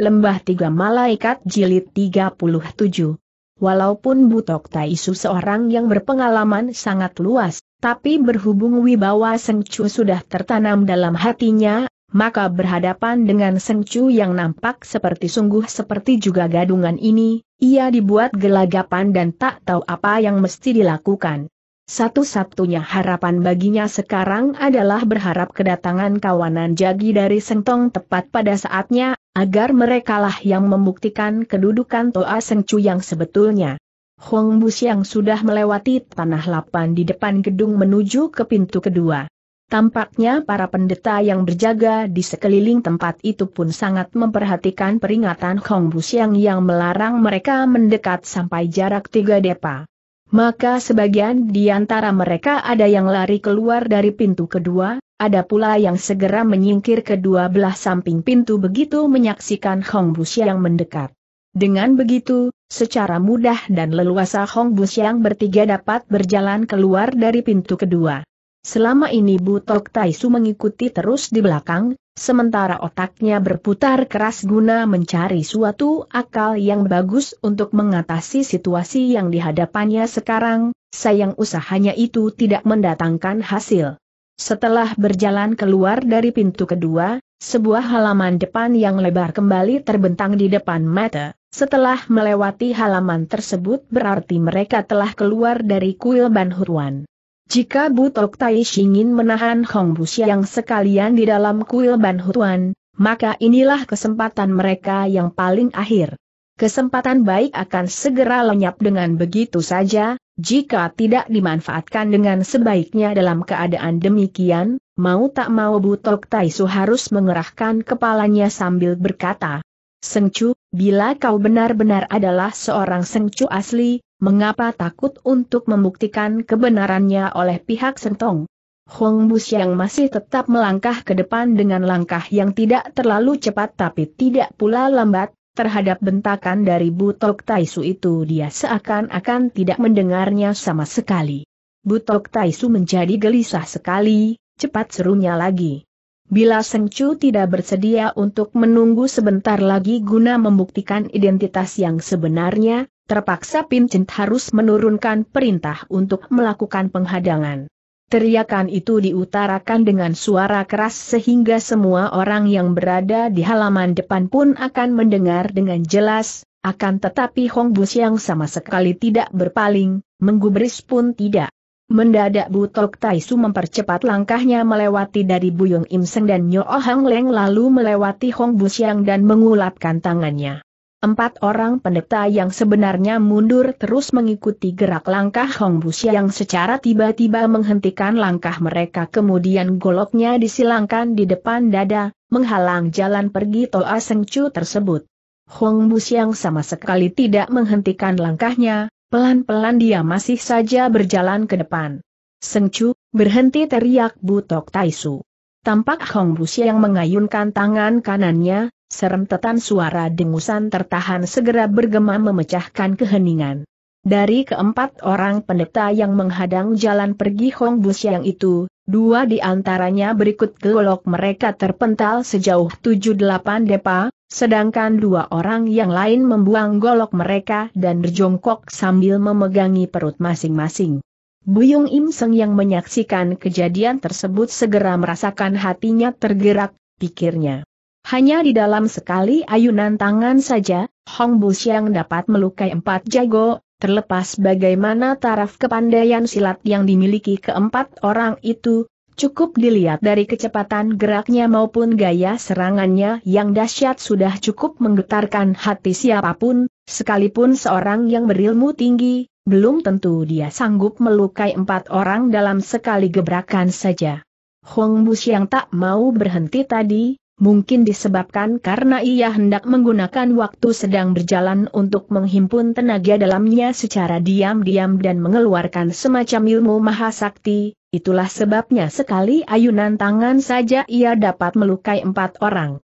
Lembah Tiga Malaikat Jilid 37 Walaupun Butok Taisu seorang yang berpengalaman sangat luas, tapi berhubung wibawa Sengcu sudah tertanam dalam hatinya, maka berhadapan dengan Sengcu yang nampak seperti sungguh seperti juga gadungan ini, ia dibuat gelagapan dan tak tahu apa yang mesti dilakukan. Satu-satunya harapan baginya sekarang adalah berharap kedatangan kawanan jagi dari Sentong tepat pada saatnya agar merekalah yang membuktikan kedudukan Toa Sengcu yang sebetulnya. Hong Bus yang sudah melewati tanah lapan di depan gedung menuju ke pintu kedua. Tampaknya para pendeta yang berjaga di sekeliling tempat itu pun sangat memperhatikan peringatan Hong Busiang yang melarang mereka mendekat sampai jarak tiga depa. Maka sebagian di antara mereka ada yang lari keluar dari pintu kedua, ada pula yang segera menyingkir kedua belah samping pintu begitu menyaksikan Hong Busiang yang mendekat. Dengan begitu, secara mudah dan leluasa Hong Busiang yang bertiga dapat berjalan keluar dari pintu kedua. Selama ini Bu Tok Taisu mengikuti terus di belakang, sementara otaknya berputar keras guna mencari suatu akal yang bagus untuk mengatasi situasi yang dihadapannya sekarang, sayang usahanya itu tidak mendatangkan hasil. Setelah berjalan keluar dari pintu kedua, sebuah halaman depan yang lebar kembali terbentang di depan mata. Setelah melewati halaman tersebut berarti mereka telah keluar dari kuil Ban jika Butok Taish ingin menahan Hong Bu yang sekalian di dalam kuil Ban Hutuan, maka inilah kesempatan mereka yang paling akhir. Kesempatan baik akan segera lenyap dengan begitu saja, jika tidak dimanfaatkan dengan sebaiknya dalam keadaan demikian, mau tak mau Butok Taisu harus mengerahkan kepalanya sambil berkata, Sengcu, bila kau benar-benar adalah seorang Sengcu asli, mengapa takut untuk membuktikan kebenarannya oleh pihak Sentong? Hong Bus yang masih tetap melangkah ke depan dengan langkah yang tidak terlalu cepat tapi tidak pula lambat, terhadap bentakan dari Butok Taisu itu dia seakan-akan tidak mendengarnya sama sekali. Butok Taisu menjadi gelisah sekali, cepat serunya lagi. Bila Seng Chu tidak bersedia untuk menunggu sebentar lagi guna membuktikan identitas yang sebenarnya, terpaksa Pin Chen harus menurunkan perintah untuk melakukan penghadangan. Teriakan itu diutarakan dengan suara keras sehingga semua orang yang berada di halaman depan pun akan mendengar dengan jelas, akan tetapi Hong Bus yang sama sekali tidak berpaling, menggubris pun tidak. Mendadak Butok Taisu mempercepat langkahnya melewati dari Buyung Im Seng dan Nyo Hang Leng lalu melewati Hong Busiang dan mengulapkan tangannya. Empat orang pendeta yang sebenarnya mundur terus mengikuti gerak langkah Hong Busiang secara tiba-tiba menghentikan langkah mereka kemudian goloknya disilangkan di depan dada, menghalang jalan pergi Toa Chu tersebut. Hong Busiang sama sekali tidak menghentikan langkahnya, Pelan-pelan dia masih saja berjalan ke depan. Sengcu, berhenti teriak Butok Taisu. Tampak Hong Busi yang mengayunkan tangan kanannya, serentetan suara dengusan tertahan segera bergema memecahkan keheningan. Dari keempat orang pendeta yang menghadang jalan pergi Hong yang itu, dua di antaranya berikut golok mereka terpental sejauh 7-8 depa, Sedangkan dua orang yang lain membuang golok mereka dan berjongkok sambil memegangi perut masing-masing. Buyung Im Seng yang menyaksikan kejadian tersebut segera merasakan hatinya tergerak, pikirnya. Hanya di dalam sekali ayunan tangan saja, Hong Bu yang dapat melukai empat jago, terlepas bagaimana taraf kepandaian silat yang dimiliki keempat orang itu, Cukup dilihat dari kecepatan geraknya maupun gaya serangannya yang dahsyat sudah cukup menggetarkan hati siapapun, sekalipun seorang yang berilmu tinggi, belum tentu dia sanggup melukai empat orang dalam sekali gebrakan saja. Hong Bus yang tak mau berhenti tadi, mungkin disebabkan karena ia hendak menggunakan waktu sedang berjalan untuk menghimpun tenaga dalamnya secara diam-diam dan mengeluarkan semacam ilmu mahasakti, Itulah sebabnya sekali ayunan tangan saja ia dapat melukai empat orang.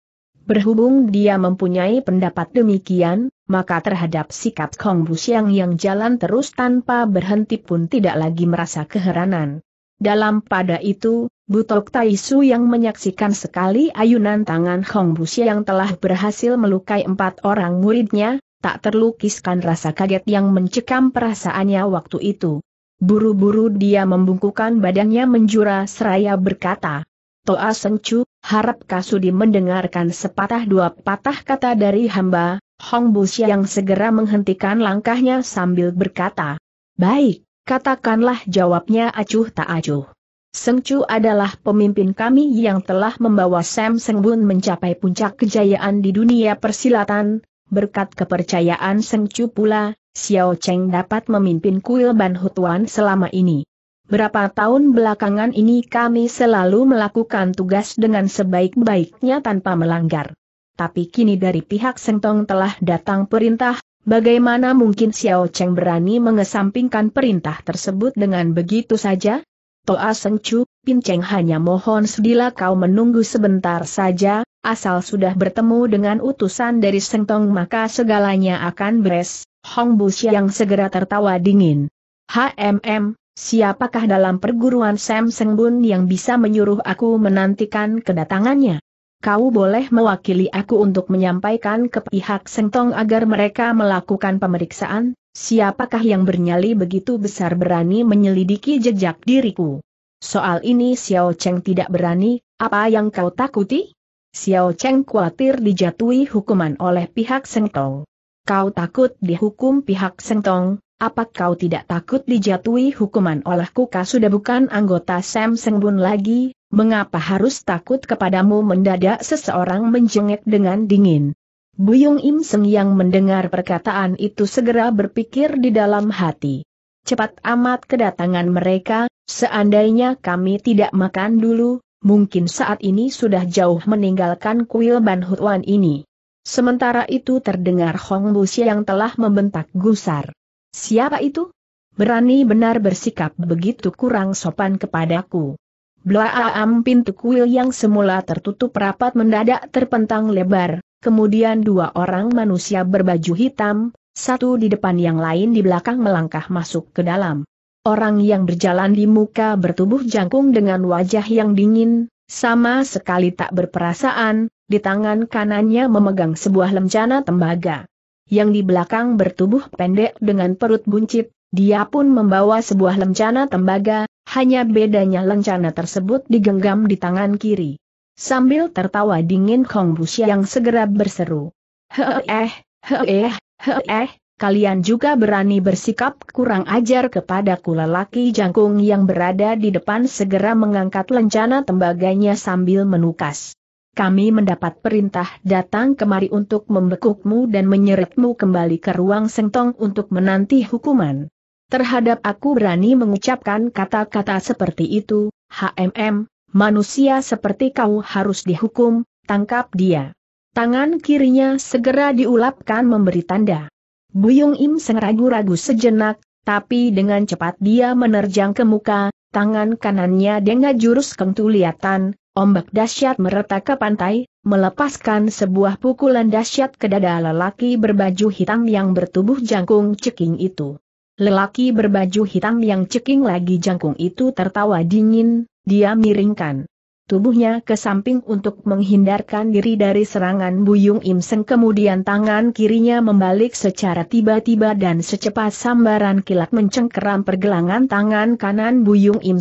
Berhubung dia mempunyai pendapat demikian, maka terhadap sikap Kong Busiang yang jalan terus tanpa berhenti pun tidak lagi merasa keheranan. Dalam pada itu, Butok Taisu yang menyaksikan sekali ayunan tangan Kong Busiang telah berhasil melukai empat orang muridnya, tak terlukiskan rasa kaget yang mencekam perasaannya waktu itu. Buru-buru dia membungkukan badannya menjura seraya berkata. Toa Sencu, harap Kasudi mendengarkan sepatah dua patah kata dari hamba, Hong Busya yang segera menghentikan langkahnya sambil berkata. Baik, katakanlah jawabnya acuh tak acuh. Sengcu adalah pemimpin kami yang telah membawa Sam Sengbun mencapai puncak kejayaan di dunia persilatan, berkat kepercayaan Sengcu pula, Xiao Cheng dapat memimpin kuil Ban Hutuan selama ini. Berapa tahun belakangan ini kami selalu melakukan tugas dengan sebaik-baiknya tanpa melanggar. Tapi kini dari pihak Sengtong telah datang perintah, bagaimana mungkin Xiao Cheng berani mengesampingkan perintah tersebut dengan begitu saja? Toa Seng Chu, Pin Cheng hanya mohon sedila kau menunggu sebentar saja, asal sudah bertemu dengan utusan dari Sengtong maka segalanya akan beres, Hong Bu Xiang segera tertawa dingin. HMM, siapakah dalam perguruan Sam Seng Bun yang bisa menyuruh aku menantikan kedatangannya? Kau boleh mewakili aku untuk menyampaikan ke pihak Tong agar mereka melakukan pemeriksaan, siapakah yang bernyali begitu besar berani menyelidiki jejak diriku. Soal ini Xiao Cheng tidak berani, apa yang kau takuti? Xiao Cheng khawatir dijatuhi hukuman oleh pihak Tong kau takut dihukum pihak Sengtong, apa kau tidak takut dijatuhi hukuman olehku kau sudah bukan anggota Sam Sengbun lagi, mengapa harus takut kepadamu mendadak seseorang menjengek dengan dingin. Buyung Im Seng yang mendengar perkataan itu segera berpikir di dalam hati. Cepat amat kedatangan mereka, seandainya kami tidak makan dulu, mungkin saat ini sudah jauh meninggalkan kuil Ban ini. Sementara itu terdengar Hong Busi yang telah membentak gusar. Siapa itu? Berani benar bersikap begitu kurang sopan kepadaku. Blaam pintu kuil yang semula tertutup rapat mendadak terpentang lebar, kemudian dua orang manusia berbaju hitam, satu di depan yang lain di belakang melangkah masuk ke dalam. Orang yang berjalan di muka bertubuh jangkung dengan wajah yang dingin, sama sekali tak berperasaan, di tangan kanannya memegang sebuah lencana tembaga. Yang di belakang bertubuh pendek dengan perut buncit, dia pun membawa sebuah lencana tembaga, hanya bedanya lencana tersebut digenggam di tangan kiri. Sambil tertawa dingin Kong Busia yang segera berseru. Heeh, heeh, heeh, kalian juga berani bersikap kurang ajar kepada kula laki jangkung yang berada di depan segera mengangkat lencana tembaganya sambil menukas kami mendapat perintah datang kemari untuk membekukmu dan menyeretmu kembali ke ruang sengtong untuk menanti hukuman. Terhadap aku berani mengucapkan kata-kata seperti itu, HMM, manusia seperti kau harus dihukum, tangkap dia. Tangan kirinya segera diulapkan memberi tanda. Buyung Im Seng ragu-ragu sejenak, tapi dengan cepat dia menerjang ke muka, tangan kanannya dengan jurus kentuliatan. Ombak dahsyat meretak ke pantai, melepaskan sebuah pukulan dahsyat ke dada lelaki berbaju hitam yang bertubuh jangkung ceking itu. Lelaki berbaju hitam yang ceking lagi jangkung itu tertawa dingin, dia miringkan tubuhnya ke samping untuk menghindarkan diri dari serangan Buyung Im kemudian tangan kirinya membalik secara tiba-tiba dan secepat sambaran kilat mencengkeram pergelangan tangan kanan Buyung Im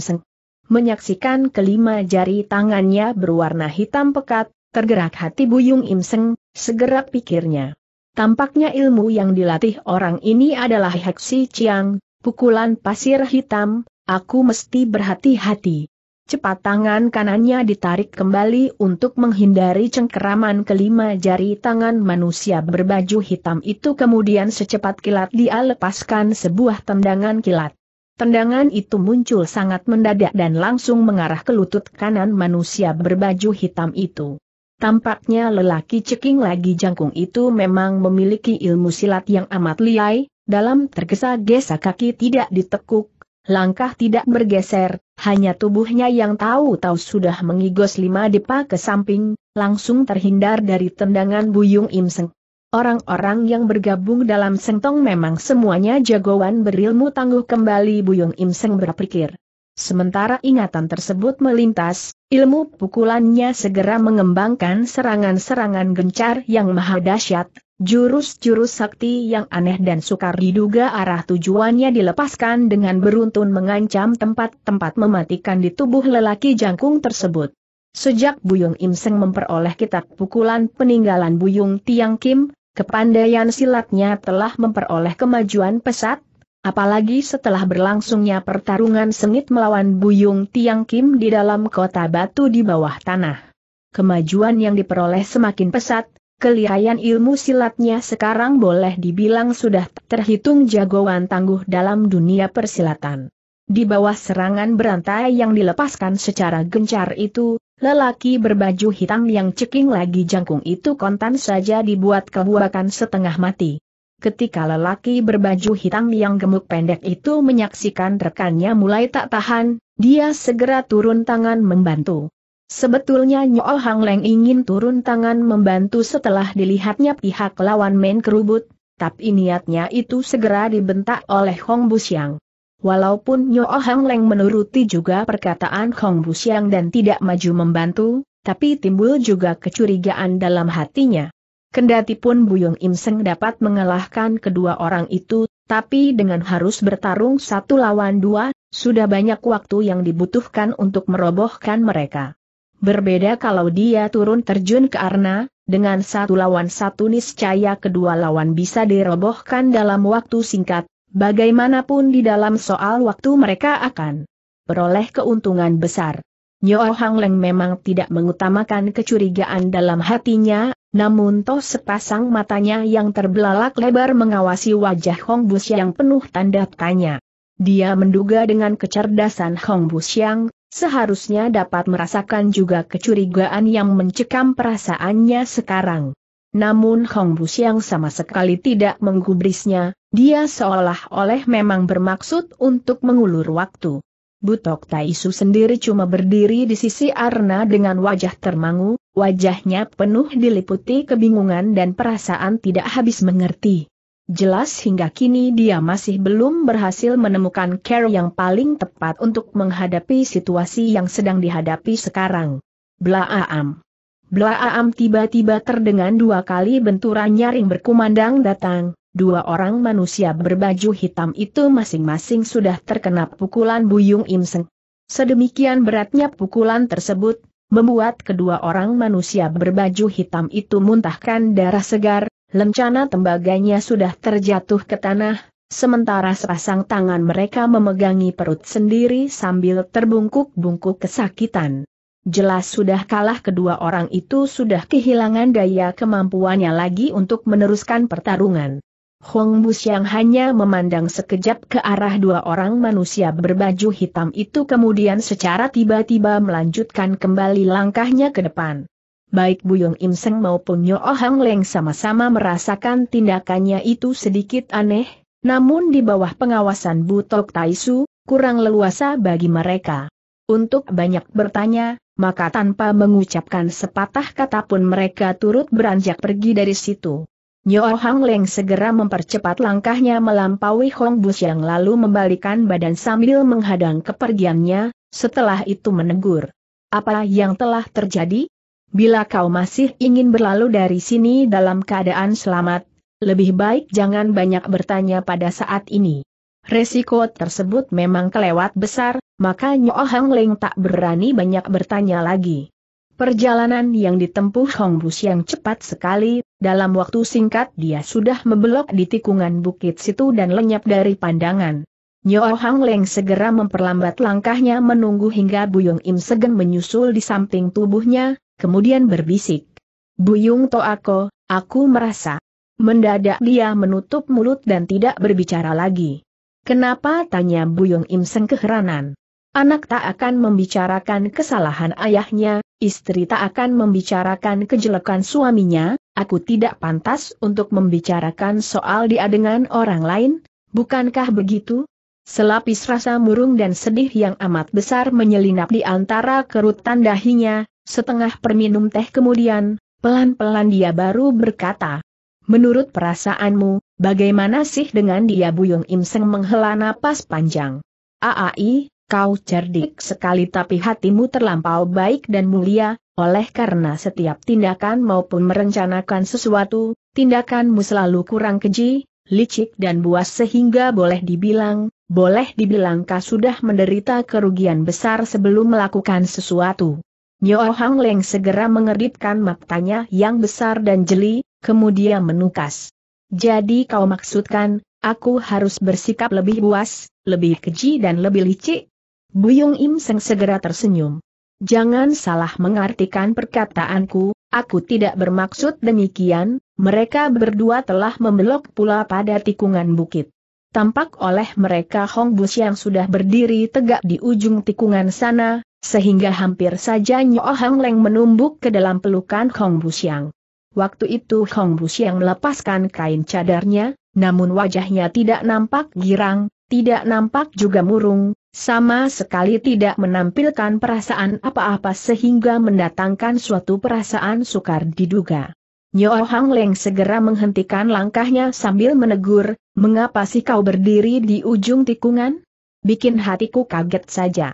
menyaksikan kelima jari tangannya berwarna hitam pekat, tergerak hati Buyung Imseng, segera pikirnya. Tampaknya ilmu yang dilatih orang ini adalah Heksi Chiang, pukulan pasir hitam, aku mesti berhati-hati. Cepat tangan kanannya ditarik kembali untuk menghindari cengkeraman kelima jari tangan manusia berbaju hitam itu kemudian secepat kilat dia lepaskan sebuah tendangan kilat. Tendangan itu muncul sangat mendadak dan langsung mengarah ke lutut kanan manusia berbaju hitam itu. Tampaknya lelaki ceking lagi jangkung itu memang memiliki ilmu silat yang amat liai, dalam tergesa-gesa kaki tidak ditekuk, langkah tidak bergeser, hanya tubuhnya yang tahu-tahu sudah mengigos lima depa ke samping, langsung terhindar dari tendangan Buyung Imseng. Orang-orang yang bergabung dalam sentong memang semuanya jagoan berilmu tangguh kembali Buyung Im Seng berpikir. Sementara ingatan tersebut melintas, ilmu pukulannya segera mengembangkan serangan-serangan gencar yang maha dahsyat, jurus-jurus sakti yang aneh dan sukar diduga arah tujuannya dilepaskan dengan beruntun mengancam tempat-tempat mematikan di tubuh lelaki jangkung tersebut. Sejak Buyung Im Seng memperoleh kitab pukulan peninggalan Buyung Tiang Kim, Kepandaian silatnya telah memperoleh kemajuan pesat, apalagi setelah berlangsungnya pertarungan sengit melawan Buyung Tiang Kim di dalam kota batu di bawah tanah. Kemajuan yang diperoleh semakin pesat, kelihayan ilmu silatnya sekarang boleh dibilang sudah terhitung jagoan tangguh dalam dunia persilatan. Di bawah serangan berantai yang dilepaskan secara gencar itu, lelaki berbaju hitam yang ceking lagi jangkung itu kontan saja dibuat kebuakan setengah mati. Ketika lelaki berbaju hitam yang gemuk pendek itu menyaksikan rekannya mulai tak tahan, dia segera turun tangan membantu. Sebetulnya Nyo Hang Leng ingin turun tangan membantu setelah dilihatnya pihak lawan main kerubut, tapi niatnya itu segera dibentak oleh Hong Busyang. Walaupun Nyo Hang Leng menuruti juga perkataan Hong Busiang dan tidak maju membantu, tapi timbul juga kecurigaan dalam hatinya. Kendati pun Buyung Im Seng dapat mengalahkan kedua orang itu, tapi dengan harus bertarung satu lawan dua, sudah banyak waktu yang dibutuhkan untuk merobohkan mereka. Berbeda kalau dia turun terjun ke arna, dengan satu lawan satu niscaya kedua lawan bisa dirobohkan dalam waktu singkat, bagaimanapun di dalam soal waktu mereka akan peroleh keuntungan besar. Nyo Hang Leng memang tidak mengutamakan kecurigaan dalam hatinya, namun toh sepasang matanya yang terbelalak lebar mengawasi wajah Hong Busiang yang penuh tanda tanya. Dia menduga dengan kecerdasan Hong Busiang yang seharusnya dapat merasakan juga kecurigaan yang mencekam perasaannya sekarang. Namun Hong Busiang yang sama sekali tidak menggubrisnya, dia seolah-olah memang bermaksud untuk mengulur waktu. Butok Taisu sendiri cuma berdiri di sisi Arna dengan wajah termangu, wajahnya penuh diliputi kebingungan dan perasaan tidak habis mengerti. Jelas hingga kini dia masih belum berhasil menemukan care yang paling tepat untuk menghadapi situasi yang sedang dihadapi sekarang. Blaaam. Blaaam tiba-tiba terdengar dua kali benturan nyaring berkumandang datang, dua orang manusia berbaju hitam itu masing-masing sudah terkena pukulan Buyung Imseng. Sedemikian beratnya pukulan tersebut, membuat kedua orang manusia berbaju hitam itu muntahkan darah segar, lencana tembaganya sudah terjatuh ke tanah, sementara sepasang tangan mereka memegangi perut sendiri sambil terbungkuk-bungkuk kesakitan. Jelas sudah kalah kedua orang itu sudah kehilangan daya kemampuannya lagi untuk meneruskan pertarungan. Hong yang hanya memandang sekejap ke arah dua orang manusia berbaju hitam itu kemudian secara tiba-tiba melanjutkan kembali langkahnya ke depan. Baik Buyong Im Seng maupun Nyo oh Hang Leng sama-sama merasakan tindakannya itu sedikit aneh, namun di bawah pengawasan Butok Taisu, kurang leluasa bagi mereka. Untuk banyak bertanya, maka tanpa mengucapkan sepatah kata pun mereka turut beranjak pergi dari situ. Nyo Hang Leng segera mempercepat langkahnya melampaui Hong Bus yang lalu membalikan badan sambil menghadang kepergiannya, setelah itu menegur. Apa yang telah terjadi? Bila kau masih ingin berlalu dari sini dalam keadaan selamat, lebih baik jangan banyak bertanya pada saat ini. Resiko tersebut memang kelewat besar, maka Nyo Hang Leng tak berani banyak bertanya lagi. Perjalanan yang ditempuh Hong Bus yang cepat sekali dalam waktu singkat dia sudah membelok di tikungan bukit situ dan lenyap dari pandangan. Nyo Hang Leng segera memperlambat langkahnya menunggu hingga Buyung Im Segen menyusul di samping tubuhnya, kemudian berbisik. Buyung Ako, aku merasa. Mendadak dia menutup mulut dan tidak berbicara lagi. Kenapa? tanya Buyung Im Seng keheranan. Anak tak akan membicarakan kesalahan ayahnya, istri tak akan membicarakan kejelekan suaminya, aku tidak pantas untuk membicarakan soal dia dengan orang lain, bukankah begitu? Selapis rasa murung dan sedih yang amat besar menyelinap di antara kerutan dahinya, setengah perminum teh kemudian, pelan-pelan dia baru berkata. Menurut perasaanmu, bagaimana sih dengan dia Buyung Im menghela napas panjang? Aai, kau cerdik sekali tapi hatimu terlampau baik dan mulia, oleh karena setiap tindakan maupun merencanakan sesuatu, tindakanmu selalu kurang keji, licik dan buas sehingga boleh dibilang, boleh dibilang kau sudah menderita kerugian besar sebelum melakukan sesuatu. Nyo Hang Leng segera mengeritkan matanya yang besar dan jeli, kemudian menukas. Jadi kau maksudkan, aku harus bersikap lebih buas, lebih keji dan lebih licik? Buyung Im Seng segera tersenyum. Jangan salah mengartikan perkataanku, aku tidak bermaksud demikian, mereka berdua telah membelok pula pada tikungan bukit. Tampak oleh mereka Hong Bus yang sudah berdiri tegak di ujung tikungan sana, sehingga hampir saja Nyo Hang Leng menumbuk ke dalam pelukan Hong Bus yang. Waktu itu Hong Bus yang melepaskan kain cadarnya, namun wajahnya tidak nampak girang, tidak nampak juga murung, sama sekali tidak menampilkan perasaan apa-apa sehingga mendatangkan suatu perasaan sukar diduga. Nyo Hang Leng segera menghentikan langkahnya sambil menegur, mengapa sih kau berdiri di ujung tikungan? Bikin hatiku kaget saja.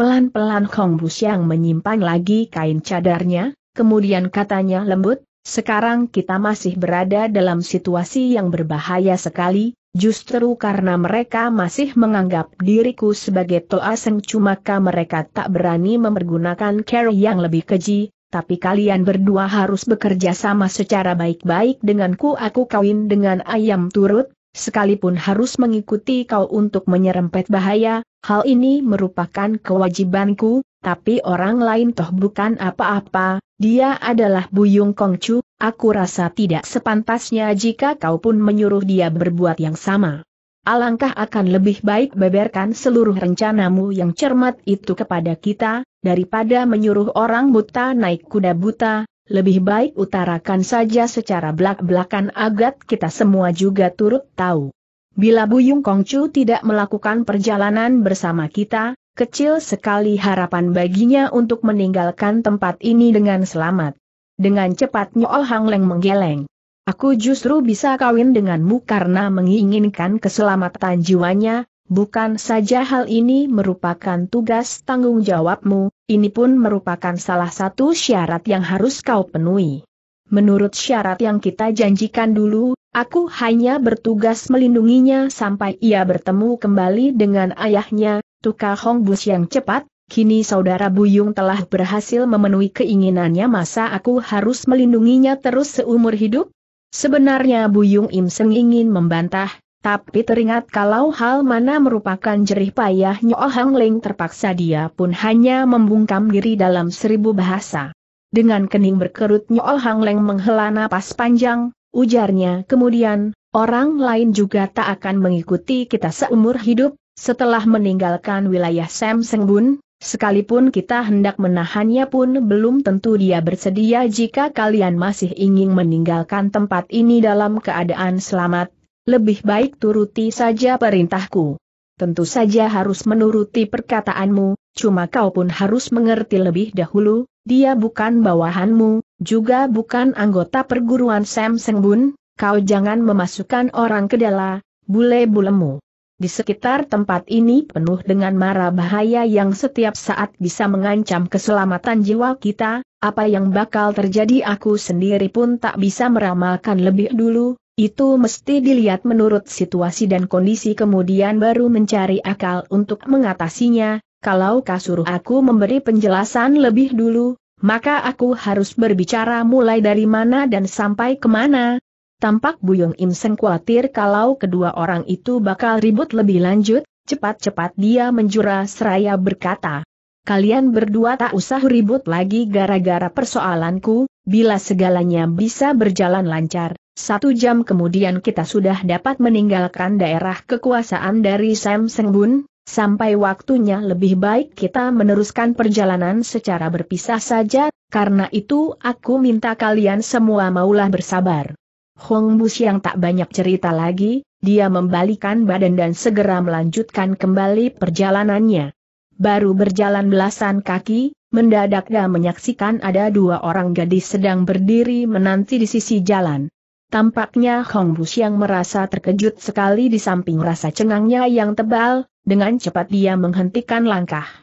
Pelan-pelan Hong Bus yang menyimpan lagi kain cadarnya, kemudian katanya lembut, sekarang kita masih berada dalam situasi yang berbahaya sekali, Justru karena mereka masih menganggap diriku sebagai Toa Seng Cumaka mereka tak berani mempergunakan cara yang lebih keji, tapi kalian berdua harus bekerja sama secara baik-baik denganku aku kawin dengan ayam turut, sekalipun harus mengikuti kau untuk menyerempet bahaya, hal ini merupakan kewajibanku, tapi orang lain toh bukan apa-apa, dia adalah Buyung Kongcu, aku rasa tidak sepantasnya jika kau pun menyuruh dia berbuat yang sama. Alangkah akan lebih baik beberkan seluruh rencanamu yang cermat itu kepada kita, daripada menyuruh orang buta naik kuda buta, lebih baik utarakan saja secara belak-belakan agar kita semua juga turut tahu. Bila Buyung Kongcu tidak melakukan perjalanan bersama kita, kecil sekali harapan baginya untuk meninggalkan tempat ini dengan selamat. Dengan cepat Nyo oh Hang Leng menggeleng. Aku justru bisa kawin denganmu karena menginginkan keselamatan jiwanya, bukan saja hal ini merupakan tugas tanggung jawabmu, ini pun merupakan salah satu syarat yang harus kau penuhi. Menurut syarat yang kita janjikan dulu, aku hanya bertugas melindunginya sampai ia bertemu kembali dengan ayahnya, Tuka Hong Bus yang cepat, Kini saudara Buyung telah berhasil memenuhi keinginannya masa aku harus melindunginya terus seumur hidup? Sebenarnya Buyung Im Seng ingin membantah, tapi teringat kalau hal mana merupakan jerih payah Nyo Hang Ling terpaksa dia pun hanya membungkam diri dalam seribu bahasa. Dengan kening berkerut Nyo Hang Leng menghela napas panjang, ujarnya kemudian, orang lain juga tak akan mengikuti kita seumur hidup, setelah meninggalkan wilayah Sam Sengbun, Sekalipun kita hendak menahannya pun belum tentu dia bersedia jika kalian masih ingin meninggalkan tempat ini dalam keadaan selamat, lebih baik turuti saja perintahku. Tentu saja harus menuruti perkataanmu, cuma kau pun harus mengerti lebih dahulu, dia bukan bawahanmu, juga bukan anggota perguruan Sam Sengbun, kau jangan memasukkan orang ke dalam bule-bulemu. Di sekitar tempat ini penuh dengan mara bahaya yang setiap saat bisa mengancam keselamatan jiwa kita, apa yang bakal terjadi aku sendiri pun tak bisa meramalkan lebih dulu, itu mesti dilihat menurut situasi dan kondisi kemudian baru mencari akal untuk mengatasinya, kalau kasur aku memberi penjelasan lebih dulu, maka aku harus berbicara mulai dari mana dan sampai kemana, Tampak Buyung Im Seng khawatir kalau kedua orang itu bakal ribut lebih lanjut, cepat-cepat dia menjura seraya berkata. Kalian berdua tak usah ribut lagi gara-gara persoalanku, bila segalanya bisa berjalan lancar, satu jam kemudian kita sudah dapat meninggalkan daerah kekuasaan dari Sam Seng Bun, Sampai waktunya lebih baik kita meneruskan perjalanan secara berpisah saja, karena itu aku minta kalian semua maulah bersabar. Hong Bus yang tak banyak cerita lagi, dia membalikan badan dan segera melanjutkan kembali perjalanannya. Baru berjalan belasan kaki, mendadak dia menyaksikan ada dua orang gadis sedang berdiri menanti di sisi jalan. Tampaknya Hong Bus yang merasa terkejut sekali di samping rasa cengangnya yang tebal, dengan cepat dia menghentikan langkah.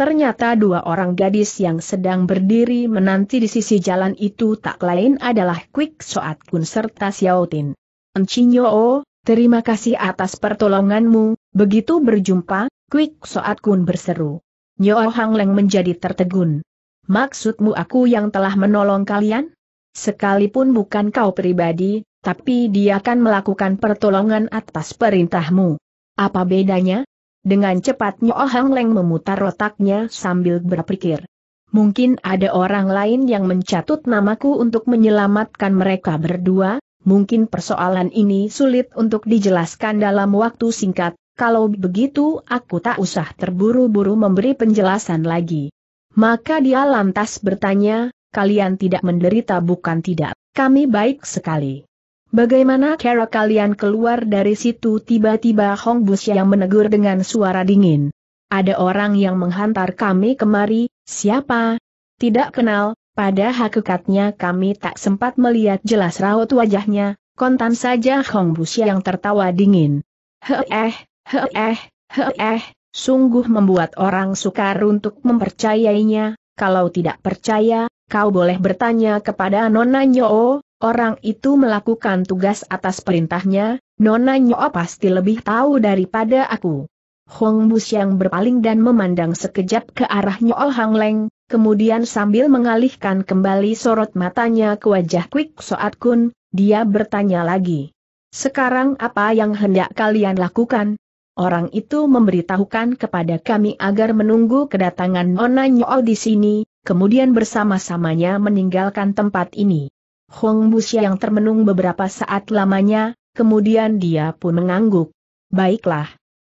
Ternyata dua orang gadis yang sedang berdiri menanti di sisi jalan itu tak lain adalah Quick Soat Kun serta Xiaotin. Encinyo, oh, terima kasih atas pertolonganmu, begitu berjumpa, Quick Soat Kun berseru. Nyo Hang Leng menjadi tertegun. Maksudmu aku yang telah menolong kalian? Sekalipun bukan kau pribadi, tapi dia akan melakukan pertolongan atas perintahmu. Apa bedanya? Dengan cepat Nyo Leng memutar otaknya sambil berpikir. Mungkin ada orang lain yang mencatut namaku untuk menyelamatkan mereka berdua, mungkin persoalan ini sulit untuk dijelaskan dalam waktu singkat, kalau begitu aku tak usah terburu-buru memberi penjelasan lagi. Maka dia lantas bertanya, kalian tidak menderita bukan tidak, kami baik sekali. Bagaimana cara kalian keluar dari situ tiba-tiba Hong Bus yang menegur dengan suara dingin. Ada orang yang menghantar kami kemari, siapa? Tidak kenal, pada hakikatnya kami tak sempat melihat jelas raut wajahnya, kontan saja Hong Bus yang tertawa dingin. Heeh, heeh, heeh, sungguh membuat orang sukar untuk mempercayainya, kalau tidak percaya, kau boleh bertanya kepada Nona Nyo, Orang itu melakukan tugas atas perintahnya, Nona Nyo pasti lebih tahu daripada aku. Hong Bus yang berpaling dan memandang sekejap ke arah Nyo Hang Leng, kemudian sambil mengalihkan kembali sorot matanya ke wajah Quick Soat Kun, dia bertanya lagi. Sekarang apa yang hendak kalian lakukan? Orang itu memberitahukan kepada kami agar menunggu kedatangan Nona Nyo di sini, kemudian bersama-samanya meninggalkan tempat ini. Hong Busia yang termenung beberapa saat lamanya, kemudian dia pun mengangguk. Baiklah.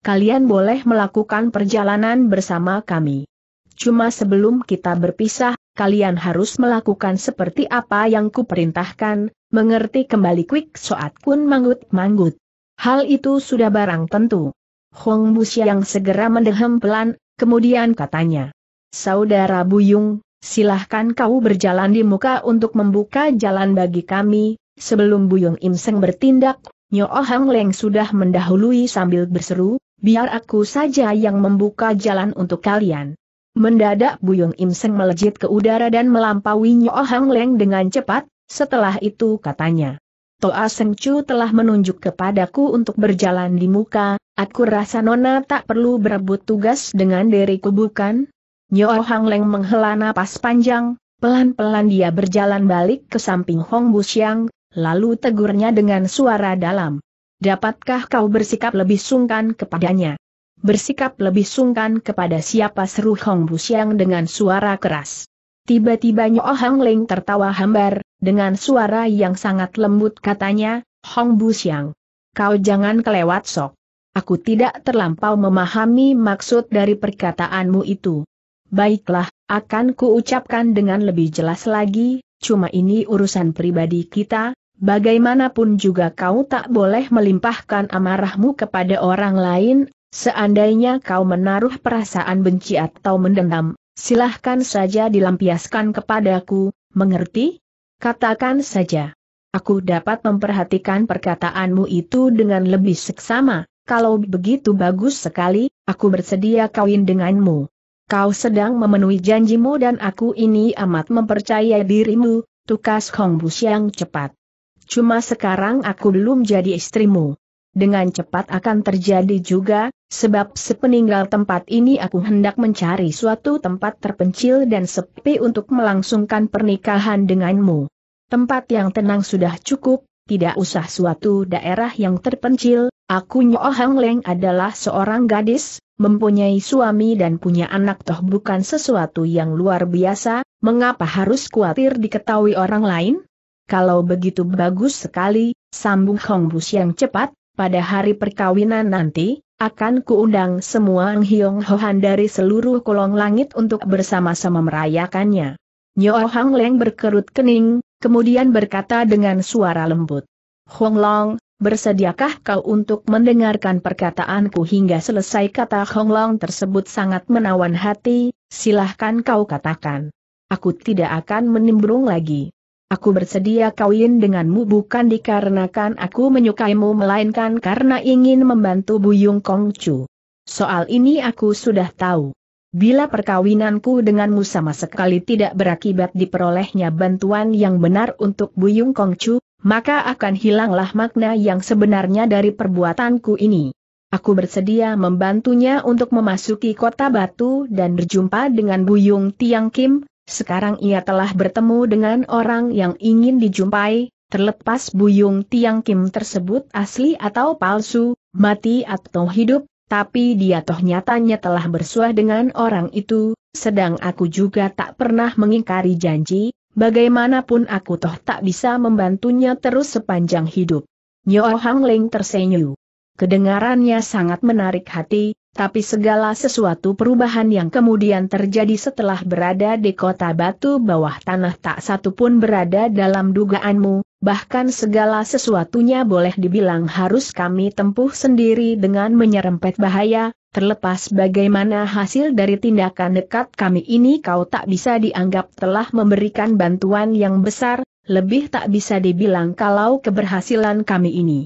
Kalian boleh melakukan perjalanan bersama kami. Cuma sebelum kita berpisah, kalian harus melakukan seperti apa yang kuperintahkan, mengerti kembali Quick Soat Kun manggut-manggut. Hal itu sudah barang tentu. Hong Busia yang segera mendehem pelan, kemudian katanya. Saudara Buyung, silahkan kau berjalan di muka untuk membuka jalan bagi kami, sebelum Buyung Im Seng bertindak, Nyo Hang Leng sudah mendahului sambil berseru, biar aku saja yang membuka jalan untuk kalian. Mendadak Buyung Im Seng melejit ke udara dan melampaui Nyo Hang Leng dengan cepat, setelah itu katanya. Toa Seng Chu telah menunjuk kepadaku untuk berjalan di muka, aku rasa Nona tak perlu berebut tugas dengan diriku bukan? Nyo Hang Leng menghela napas panjang, pelan-pelan dia berjalan balik ke samping Hong Busiang, lalu tegurnya dengan suara dalam. Dapatkah kau bersikap lebih sungkan kepadanya? Bersikap lebih sungkan kepada siapa seru Hong Busiang dengan suara keras. Tiba-tiba Nyo Hang Leng tertawa hambar, dengan suara yang sangat lembut katanya, Hong Busiang, Kau jangan kelewat sok. Aku tidak terlampau memahami maksud dari perkataanmu itu. Baiklah, akan kuucapkan dengan lebih jelas lagi, cuma ini urusan pribadi kita, bagaimanapun juga kau tak boleh melimpahkan amarahmu kepada orang lain, seandainya kau menaruh perasaan benci atau mendendam, silahkan saja dilampiaskan kepadaku, mengerti? Katakan saja. Aku dapat memperhatikan perkataanmu itu dengan lebih seksama, kalau begitu bagus sekali, aku bersedia kawin denganmu kau sedang memenuhi janjimu dan aku ini amat mempercayai dirimu, tukas Hong Bus yang cepat. Cuma sekarang aku belum jadi istrimu. Dengan cepat akan terjadi juga, sebab sepeninggal tempat ini aku hendak mencari suatu tempat terpencil dan sepi untuk melangsungkan pernikahan denganmu. Tempat yang tenang sudah cukup, tidak usah suatu daerah yang terpencil, aku Nyo Hang Leng adalah seorang gadis, mempunyai suami dan punya anak toh bukan sesuatu yang luar biasa, mengapa harus khawatir diketahui orang lain? Kalau begitu bagus sekali, sambung Hong Bus yang cepat, pada hari perkawinan nanti, akan kuundang semua Ang Hiong Hohan dari seluruh kolong langit untuk bersama-sama merayakannya. Nyo Hang Leng berkerut kening, kemudian berkata dengan suara lembut. Hong Long, Bersediakah kau untuk mendengarkan perkataanku hingga selesai kata Honglong tersebut sangat menawan hati, silahkan kau katakan. Aku tidak akan menimbrung lagi. Aku bersedia kawin denganmu bukan dikarenakan aku menyukaimu melainkan karena ingin membantu Buyung Kongcu. Soal ini aku sudah tahu. Bila perkawinanku denganmu sama sekali tidak berakibat diperolehnya bantuan yang benar untuk Buyung Kongcu, maka akan hilanglah makna yang sebenarnya dari perbuatanku ini. Aku bersedia membantunya untuk memasuki kota batu dan berjumpa dengan Buyung Tiang Kim, sekarang ia telah bertemu dengan orang yang ingin dijumpai, terlepas Buyung Tiang Kim tersebut asli atau palsu, mati atau hidup, tapi dia toh nyatanya telah bersuah dengan orang itu, sedang aku juga tak pernah mengingkari janji, bagaimanapun aku toh tak bisa membantunya terus sepanjang hidup. Nyo Hang Ling tersenyum. Kedengarannya sangat menarik hati, tapi segala sesuatu perubahan yang kemudian terjadi setelah berada di kota batu bawah tanah tak satu pun berada dalam dugaanmu, bahkan segala sesuatunya boleh dibilang harus kami tempuh sendiri dengan menyerempet bahaya, Terlepas bagaimana hasil dari tindakan dekat kami ini kau tak bisa dianggap telah memberikan bantuan yang besar, lebih tak bisa dibilang kalau keberhasilan kami ini.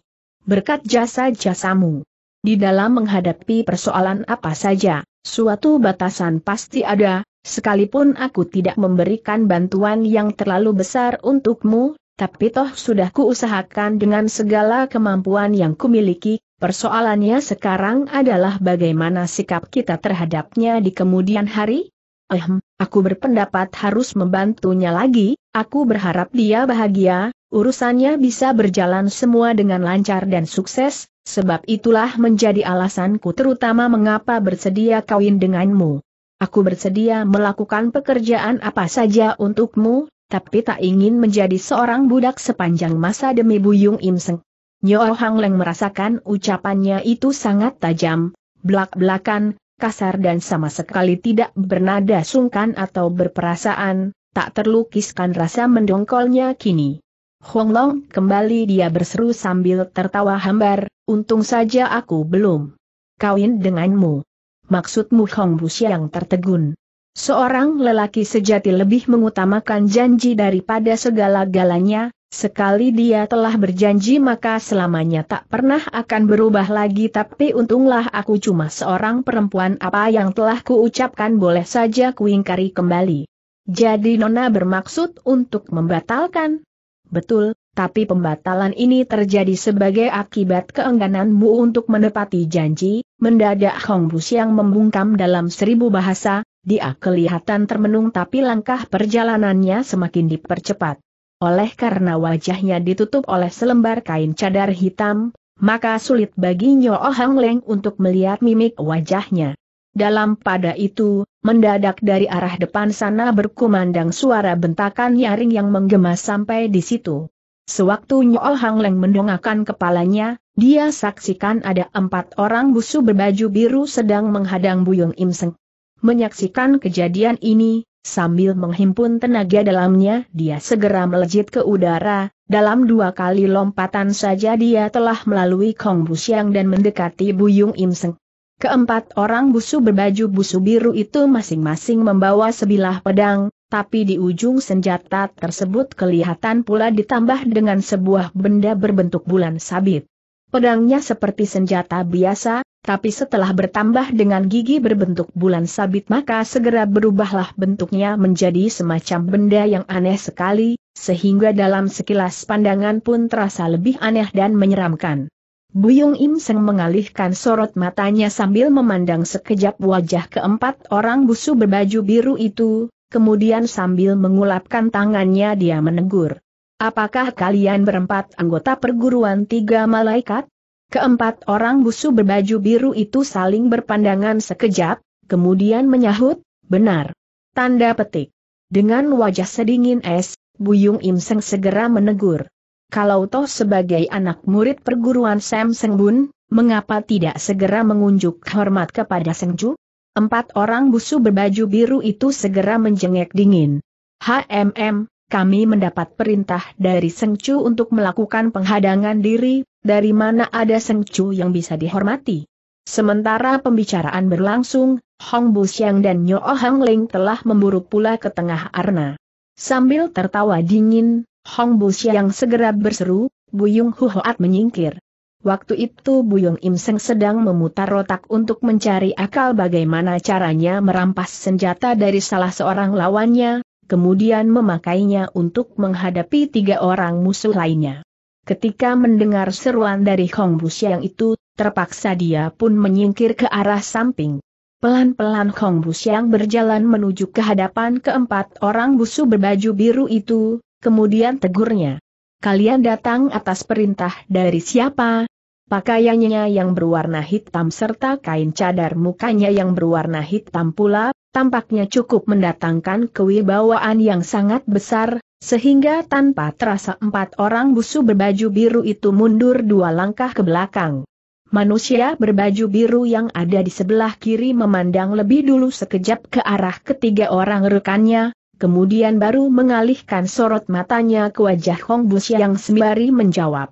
Berkat jasa-jasamu. Di dalam menghadapi persoalan apa saja, suatu batasan pasti ada, sekalipun aku tidak memberikan bantuan yang terlalu besar untukmu, tapi toh sudah kuusahakan dengan segala kemampuan yang kumiliki, persoalannya sekarang adalah bagaimana sikap kita terhadapnya di kemudian hari? Ehm, aku berpendapat harus membantunya lagi, aku berharap dia bahagia, urusannya bisa berjalan semua dengan lancar dan sukses, sebab itulah menjadi alasanku terutama mengapa bersedia kawin denganmu. Aku bersedia melakukan pekerjaan apa saja untukmu, tapi tak ingin menjadi seorang budak sepanjang masa demi Buyung Imseng. Seng. Nyo Hang Leng merasakan ucapannya itu sangat tajam, belak-belakan, kasar dan sama sekali tidak bernada sungkan atau berperasaan, tak terlukiskan rasa mendongkolnya kini. Hong Long kembali dia berseru sambil tertawa hambar, untung saja aku belum kawin denganmu. Maksudmu Hong Bu yang tertegun. Seorang lelaki sejati lebih mengutamakan janji daripada segala-galanya, sekali dia telah berjanji maka selamanya tak pernah akan berubah lagi tapi untunglah aku cuma seorang perempuan apa yang telah kuucapkan boleh saja kuingkari kembali. Jadi Nona bermaksud untuk membatalkan? Betul, tapi pembatalan ini terjadi sebagai akibat keenggananmu untuk menepati janji, mendadak Hong Bus yang membungkam dalam seribu bahasa, dia kelihatan termenung tapi langkah perjalanannya semakin dipercepat. Oleh karena wajahnya ditutup oleh selembar kain cadar hitam, maka sulit bagi Nyo Hang Leng untuk melihat mimik wajahnya. Dalam pada itu, mendadak dari arah depan sana berkumandang suara bentakan nyaring yang menggema sampai di situ. Sewaktu Nyo Hang Leng mendongakkan kepalanya, dia saksikan ada empat orang busu berbaju biru sedang menghadang Buyung Seng. Menyaksikan kejadian ini, Sambil menghimpun tenaga dalamnya, dia segera melejit ke udara, dalam dua kali lompatan saja dia telah melalui Kong Busyang dan mendekati Buyung Imseng. Keempat orang busu berbaju busu biru itu masing-masing membawa sebilah pedang, tapi di ujung senjata tersebut kelihatan pula ditambah dengan sebuah benda berbentuk bulan sabit. Pedangnya seperti senjata biasa, tapi setelah bertambah dengan gigi berbentuk bulan sabit maka segera berubahlah bentuknya menjadi semacam benda yang aneh sekali, sehingga dalam sekilas pandangan pun terasa lebih aneh dan menyeramkan. Buyung Im Seng mengalihkan sorot matanya sambil memandang sekejap wajah keempat orang busu berbaju biru itu, kemudian sambil mengulapkan tangannya dia menegur. Apakah kalian berempat anggota perguruan tiga malaikat? Keempat orang busu berbaju biru itu saling berpandangan sekejap, kemudian menyahut, benar. Tanda petik. Dengan wajah sedingin es, Buyung Imseng segera menegur. Kalau toh sebagai anak murid perguruan Sam Seng Bun, mengapa tidak segera mengunjuk hormat kepada Seng Ju? Empat orang busu berbaju biru itu segera menjengek dingin. HMM, kami mendapat perintah dari Sengcu untuk melakukan penghadangan diri, dari mana ada Sengcu yang bisa dihormati. Sementara pembicaraan berlangsung, Hong Xiang dan Nyo Hang Ling telah memburu pula ke tengah arna. Sambil tertawa dingin, Hong Xiang segera berseru, Buyung Huhoat menyingkir. Waktu itu Buyung Im Seng sedang memutar otak untuk mencari akal bagaimana caranya merampas senjata dari salah seorang lawannya, kemudian memakainya untuk menghadapi tiga orang musuh lainnya. Ketika mendengar seruan dari Hong Busiang itu, terpaksa dia pun menyingkir ke arah samping. Pelan-pelan Hong Busiang berjalan menuju ke hadapan keempat orang busu berbaju biru itu, kemudian tegurnya. Kalian datang atas perintah dari siapa? Pakaiannya yang berwarna hitam serta kain cadar mukanya yang berwarna hitam pula, tampaknya cukup mendatangkan kewibawaan yang sangat besar, sehingga tanpa terasa empat orang busu berbaju biru itu mundur dua langkah ke belakang. Manusia berbaju biru yang ada di sebelah kiri memandang lebih dulu sekejap ke arah ketiga orang rekannya, kemudian baru mengalihkan sorot matanya ke wajah Hong Bus yang sembari menjawab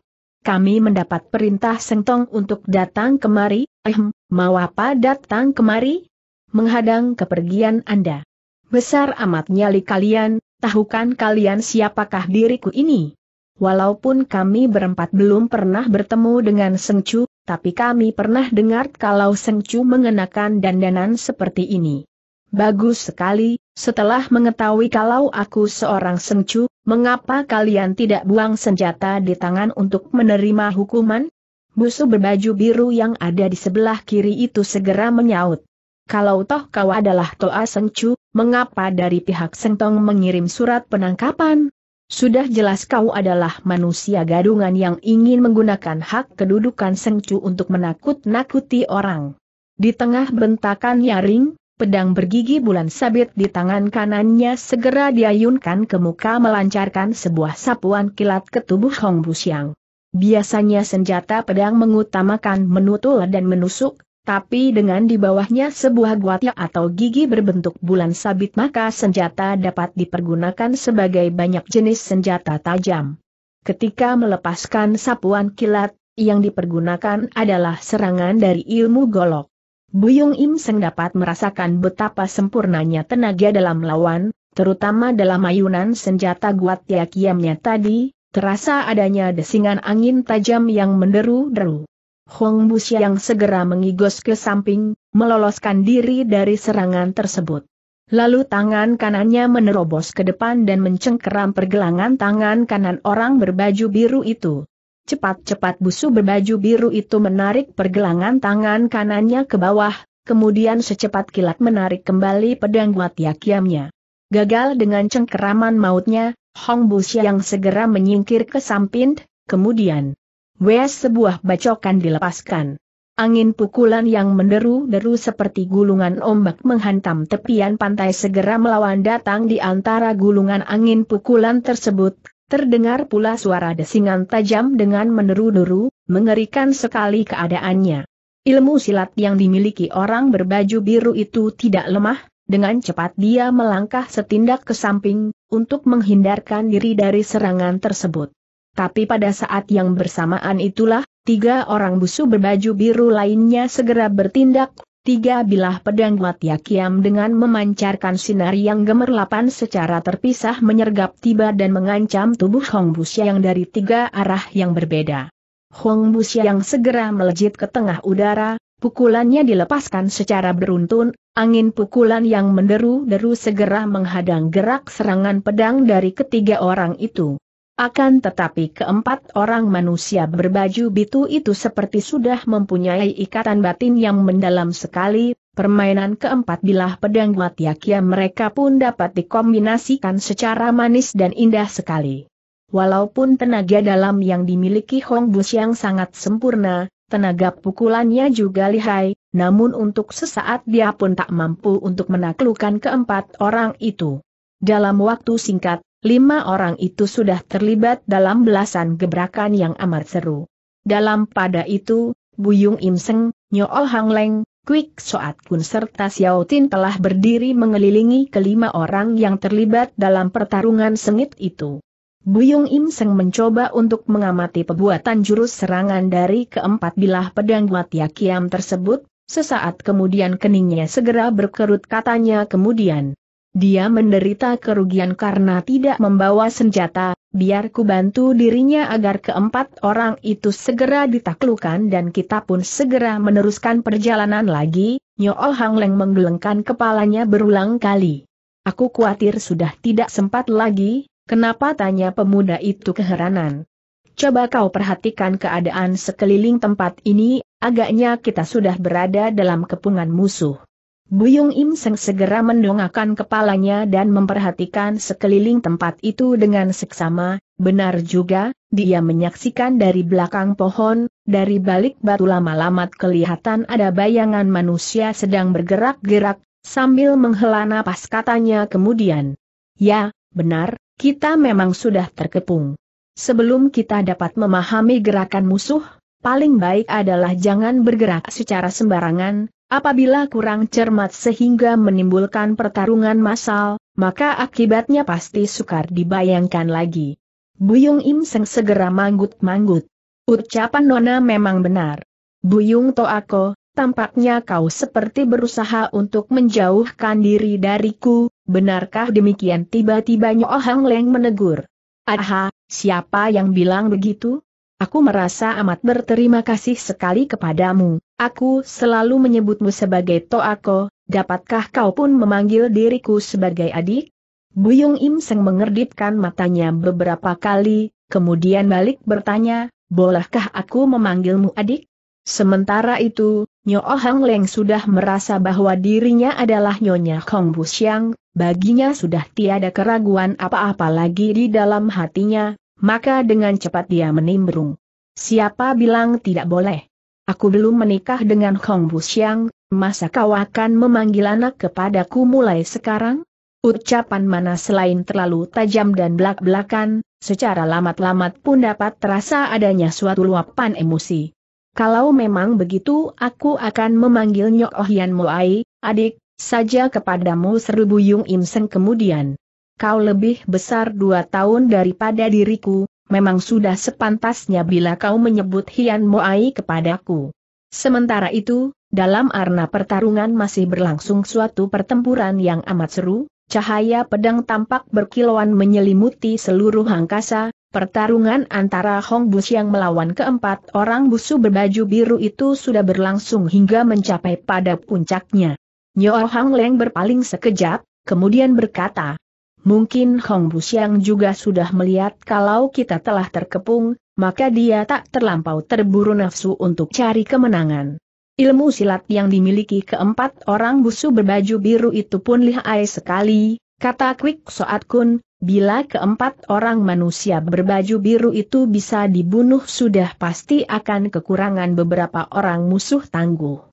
kami mendapat perintah Sengtong untuk datang kemari, ehm, mau apa datang kemari? Menghadang kepergian Anda. Besar amat nyali kalian, tahukan kalian siapakah diriku ini? Walaupun kami berempat belum pernah bertemu dengan Sengcu, tapi kami pernah dengar kalau Sengcu mengenakan dandanan seperti ini. Bagus sekali, setelah mengetahui kalau aku seorang sengcu, mengapa kalian tidak buang senjata di tangan untuk menerima hukuman? Busu berbaju biru yang ada di sebelah kiri itu segera menyaut. Kalau toh kau adalah Toa Sengcu, mengapa dari pihak Sengtong mengirim surat penangkapan? Sudah jelas kau adalah manusia gadungan yang ingin menggunakan hak kedudukan Sengcu untuk menakut-nakuti orang. Di tengah bentakan nyaring, Pedang bergigi bulan sabit di tangan kanannya segera diayunkan ke muka melancarkan sebuah sapuan kilat ke tubuh Hong Busiang. Biasanya senjata pedang mengutamakan menutul dan menusuk, tapi dengan di bawahnya sebuah guatya atau gigi berbentuk bulan sabit maka senjata dapat dipergunakan sebagai banyak jenis senjata tajam. Ketika melepaskan sapuan kilat, yang dipergunakan adalah serangan dari ilmu golok. Buyung Im Seng dapat merasakan betapa sempurnanya tenaga dalam lawan, terutama dalam ayunan senjata guat ya tadi, terasa adanya desingan angin tajam yang menderu-deru. Hong Bus yang segera mengigos ke samping, meloloskan diri dari serangan tersebut. Lalu tangan kanannya menerobos ke depan dan mencengkeram pergelangan tangan kanan orang berbaju biru itu. Cepat-cepat busu berbaju biru itu menarik pergelangan tangan kanannya ke bawah, kemudian secepat kilat menarik kembali pedang buat yakiamnya. Gagal dengan cengkeraman mautnya, Hong Busya yang segera menyingkir ke samping, kemudian Wes sebuah bacokan dilepaskan. Angin pukulan yang menderu-deru seperti gulungan ombak menghantam tepian pantai segera melawan datang di antara gulungan angin pukulan tersebut, Terdengar pula suara desingan tajam dengan meneru-neru, mengerikan sekali keadaannya. Ilmu silat yang dimiliki orang berbaju biru itu tidak lemah, dengan cepat dia melangkah setindak ke samping, untuk menghindarkan diri dari serangan tersebut. Tapi pada saat yang bersamaan itulah, tiga orang busu berbaju biru lainnya segera bertindak Tiga bilah pedang Matya Kiam dengan memancarkan sinar yang gemerlapan secara terpisah menyergap tiba dan mengancam tubuh Hong Busya yang dari tiga arah yang berbeda. Hong Busya yang segera melejit ke tengah udara, pukulannya dilepaskan secara beruntun, angin pukulan yang menderu-deru segera menghadang gerak serangan pedang dari ketiga orang itu. Akan tetapi keempat orang manusia berbaju bitu itu seperti sudah mempunyai ikatan batin yang mendalam sekali, permainan keempat bilah pedang Matiakia mereka pun dapat dikombinasikan secara manis dan indah sekali. Walaupun tenaga dalam yang dimiliki Hong Bus yang sangat sempurna, tenaga pukulannya juga lihai, namun untuk sesaat dia pun tak mampu untuk menaklukkan keempat orang itu. Dalam waktu singkat, lima orang itu sudah terlibat dalam belasan gebrakan yang amat seru. Dalam pada itu, Buyung Im Seng, Nyool oh Hang Leng, Quick Soat Kun serta Xiao Tin telah berdiri mengelilingi kelima orang yang terlibat dalam pertarungan sengit itu. Buyung Im Seng mencoba untuk mengamati perbuatan jurus serangan dari keempat bilah pedang Watia Kiam tersebut, sesaat kemudian keningnya segera berkerut katanya kemudian. Dia menderita kerugian karena tidak membawa senjata, biar ku bantu dirinya agar keempat orang itu segera ditaklukan dan kita pun segera meneruskan perjalanan lagi, Nyool Hang Leng menggelengkan kepalanya berulang kali. Aku khawatir sudah tidak sempat lagi, kenapa tanya pemuda itu keheranan. Coba kau perhatikan keadaan sekeliling tempat ini, agaknya kita sudah berada dalam kepungan musuh. Buyung Im Seng segera mendongakkan kepalanya dan memperhatikan sekeliling tempat itu dengan seksama, benar juga, dia menyaksikan dari belakang pohon, dari balik batu lama-lamat kelihatan ada bayangan manusia sedang bergerak-gerak, sambil menghela napas katanya kemudian. Ya, benar, kita memang sudah terkepung. Sebelum kita dapat memahami gerakan musuh, paling baik adalah jangan bergerak secara sembarangan, Apabila kurang cermat sehingga menimbulkan pertarungan massal, maka akibatnya pasti sukar dibayangkan lagi. Buyung Im Seng segera manggut-manggut. Ucapan Nona memang benar. Buyung Toako, tampaknya kau seperti berusaha untuk menjauhkan diri dariku, benarkah demikian tiba-tiba Nyo Hang Leng menegur. Aha, siapa yang bilang begitu? Aku merasa amat berterima kasih sekali kepadamu. Aku selalu menyebutmu sebagai Toako, dapatkah kau pun memanggil diriku sebagai adik? Buyung Im Seng mengerdipkan matanya beberapa kali, kemudian balik bertanya, bolehkah aku memanggilmu adik? Sementara itu, Nyo Hang Leng sudah merasa bahwa dirinya adalah Nyonya Kong Busiang, baginya sudah tiada keraguan apa-apa lagi di dalam hatinya, maka dengan cepat dia menimbrung. Siapa bilang tidak boleh? Aku belum menikah dengan Hong Busyang, masa kau akan memanggil anak kepadaku mulai sekarang? Ucapan mana selain terlalu tajam dan belak-belakan, secara lamat-lamat pun dapat terasa adanya suatu luapan emosi. Kalau memang begitu aku akan memanggil Nyok Ohian oh Moai, adik, saja kepadamu seru Buyung Im Seng kemudian kau lebih besar dua tahun daripada diriku, memang sudah sepantasnya bila kau menyebut Hian Moai kepadaku. Sementara itu, dalam arena pertarungan masih berlangsung suatu pertempuran yang amat seru, cahaya pedang tampak berkilauan menyelimuti seluruh angkasa, pertarungan antara Hong Bus yang melawan keempat orang busu berbaju biru itu sudah berlangsung hingga mencapai pada puncaknya. Nyo Hang Leng berpaling sekejap, kemudian berkata, Mungkin Hong Busiang juga sudah melihat kalau kita telah terkepung, maka dia tak terlampau terburu nafsu untuk cari kemenangan. Ilmu silat yang dimiliki keempat orang busu berbaju biru itu pun lihai sekali, kata Quick Soat Kun, bila keempat orang manusia berbaju biru itu bisa dibunuh sudah pasti akan kekurangan beberapa orang musuh tangguh.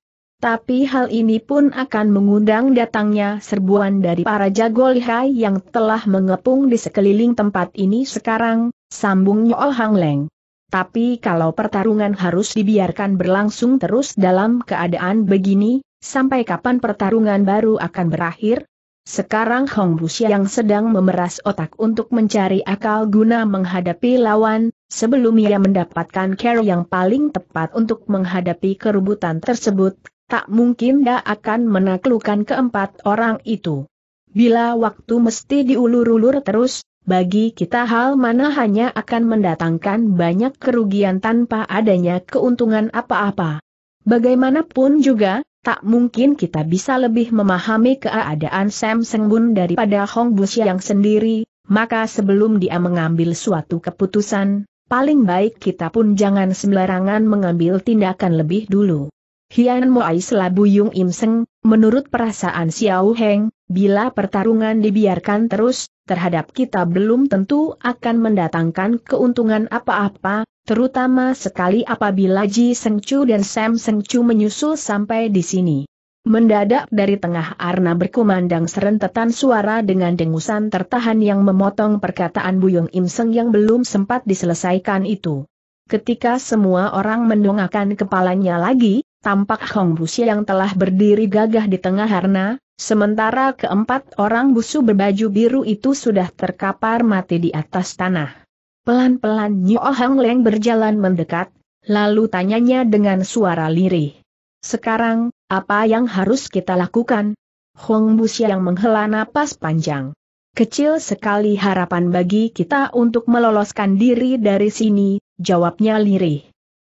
Tapi hal ini pun akan mengundang datangnya serbuan dari para jago lihai yang telah mengepung di sekeliling tempat ini sekarang, sambungnya Ol Hang Leng. Tapi kalau pertarungan harus dibiarkan berlangsung terus dalam keadaan begini, sampai kapan pertarungan baru akan berakhir? Sekarang Hong Bu yang sedang memeras otak untuk mencari akal guna menghadapi lawan, sebelum ia mendapatkan cara yang paling tepat untuk menghadapi keributan tersebut, tak mungkin dia akan menaklukkan keempat orang itu. Bila waktu mesti diulur-ulur terus, bagi kita hal mana hanya akan mendatangkan banyak kerugian tanpa adanya keuntungan apa-apa. Bagaimanapun juga, tak mungkin kita bisa lebih memahami keadaan Sam Sengbun daripada Hong Bush yang sendiri, maka sebelum dia mengambil suatu keputusan, paling baik kita pun jangan sembarangan mengambil tindakan lebih dulu. Hian Moai Selabu Yung Im Seng, menurut perasaan Xiao Heng, bila pertarungan dibiarkan terus, terhadap kita belum tentu akan mendatangkan keuntungan apa-apa, terutama sekali apabila Ji Seng Chu dan Sam Seng Chu menyusul sampai di sini. Mendadak dari tengah arna berkumandang serentetan suara dengan dengusan tertahan yang memotong perkataan Buyung Im Seng yang belum sempat diselesaikan itu. Ketika semua orang mendongakkan kepalanya lagi, Tampak Hong Busi yang telah berdiri gagah di tengah harna, sementara keempat orang busu berbaju biru itu sudah terkapar mati di atas tanah. Pelan-pelan Nyo oh Hang Leng berjalan mendekat, lalu tanyanya dengan suara lirih. Sekarang, apa yang harus kita lakukan? Hong Busi yang menghela napas panjang. Kecil sekali harapan bagi kita untuk meloloskan diri dari sini, jawabnya lirih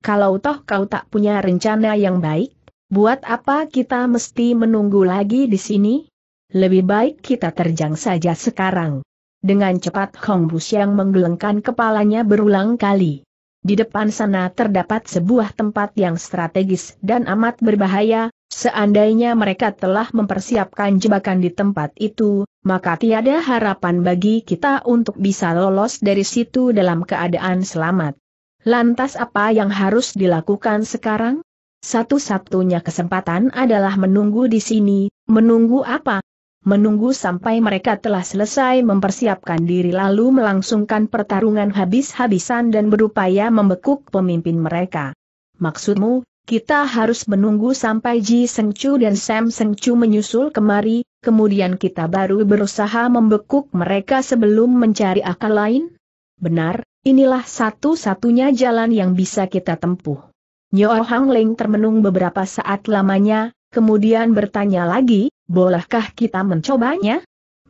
kalau toh kau tak punya rencana yang baik, buat apa kita mesti menunggu lagi di sini? Lebih baik kita terjang saja sekarang. Dengan cepat Hong Bus yang menggelengkan kepalanya berulang kali. Di depan sana terdapat sebuah tempat yang strategis dan amat berbahaya, seandainya mereka telah mempersiapkan jebakan di tempat itu, maka tiada harapan bagi kita untuk bisa lolos dari situ dalam keadaan selamat. Lantas apa yang harus dilakukan sekarang? Satu-satunya kesempatan adalah menunggu di sini, menunggu apa? Menunggu sampai mereka telah selesai mempersiapkan diri lalu melangsungkan pertarungan habis-habisan dan berupaya membekuk pemimpin mereka. Maksudmu, kita harus menunggu sampai Ji Seng Chu dan Sam Seng Chu menyusul kemari, kemudian kita baru berusaha membekuk mereka sebelum mencari akal lain? Benar, Inilah satu-satunya jalan yang bisa kita tempuh. Nyo Hang Ling termenung beberapa saat lamanya, kemudian bertanya lagi, bolehkah kita mencobanya?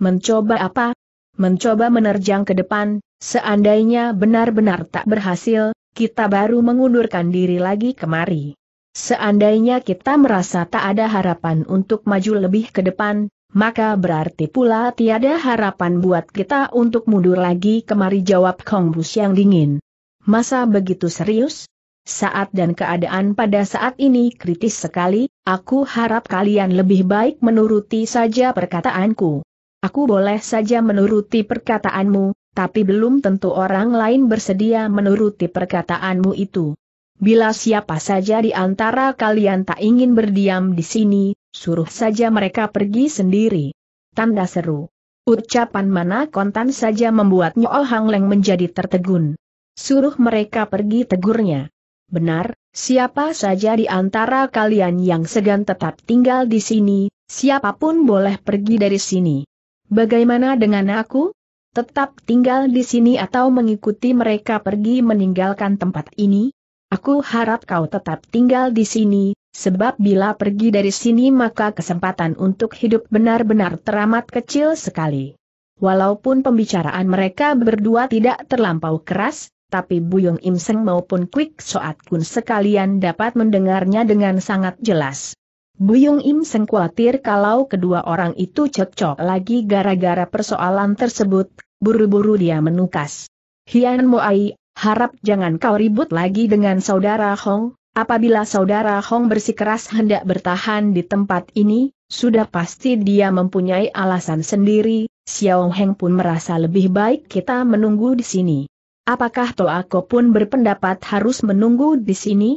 Mencoba apa? Mencoba menerjang ke depan, seandainya benar-benar tak berhasil, kita baru mengundurkan diri lagi kemari. Seandainya kita merasa tak ada harapan untuk maju lebih ke depan, maka berarti pula tiada harapan buat kita untuk mundur lagi kemari jawab Kong Bus yang dingin. Masa begitu serius? Saat dan keadaan pada saat ini kritis sekali, aku harap kalian lebih baik menuruti saja perkataanku. Aku boleh saja menuruti perkataanmu, tapi belum tentu orang lain bersedia menuruti perkataanmu itu. Bila siapa saja di antara kalian tak ingin berdiam di sini, suruh saja mereka pergi sendiri. Tanda seru. Ucapan mana kontan saja membuat Nyo Hang Leng menjadi tertegun. Suruh mereka pergi tegurnya. Benar, siapa saja di antara kalian yang segan tetap tinggal di sini, siapapun boleh pergi dari sini. Bagaimana dengan aku? Tetap tinggal di sini atau mengikuti mereka pergi meninggalkan tempat ini? Aku harap kau tetap tinggal di sini, sebab bila pergi dari sini maka kesempatan untuk hidup benar-benar teramat kecil sekali. Walaupun pembicaraan mereka berdua tidak terlampau keras, tapi Buyung Im Seng maupun Quick Soat Kun sekalian dapat mendengarnya dengan sangat jelas. Buyung Im Seng khawatir kalau kedua orang itu cekcok lagi gara-gara persoalan tersebut, buru-buru dia menukas. Hian Moai, Harap jangan kau ribut lagi dengan saudara Hong, apabila saudara Hong bersikeras hendak bertahan di tempat ini, sudah pasti dia mempunyai alasan sendiri, Xiao Heng pun merasa lebih baik kita menunggu di sini. Apakah Toako pun berpendapat harus menunggu di sini?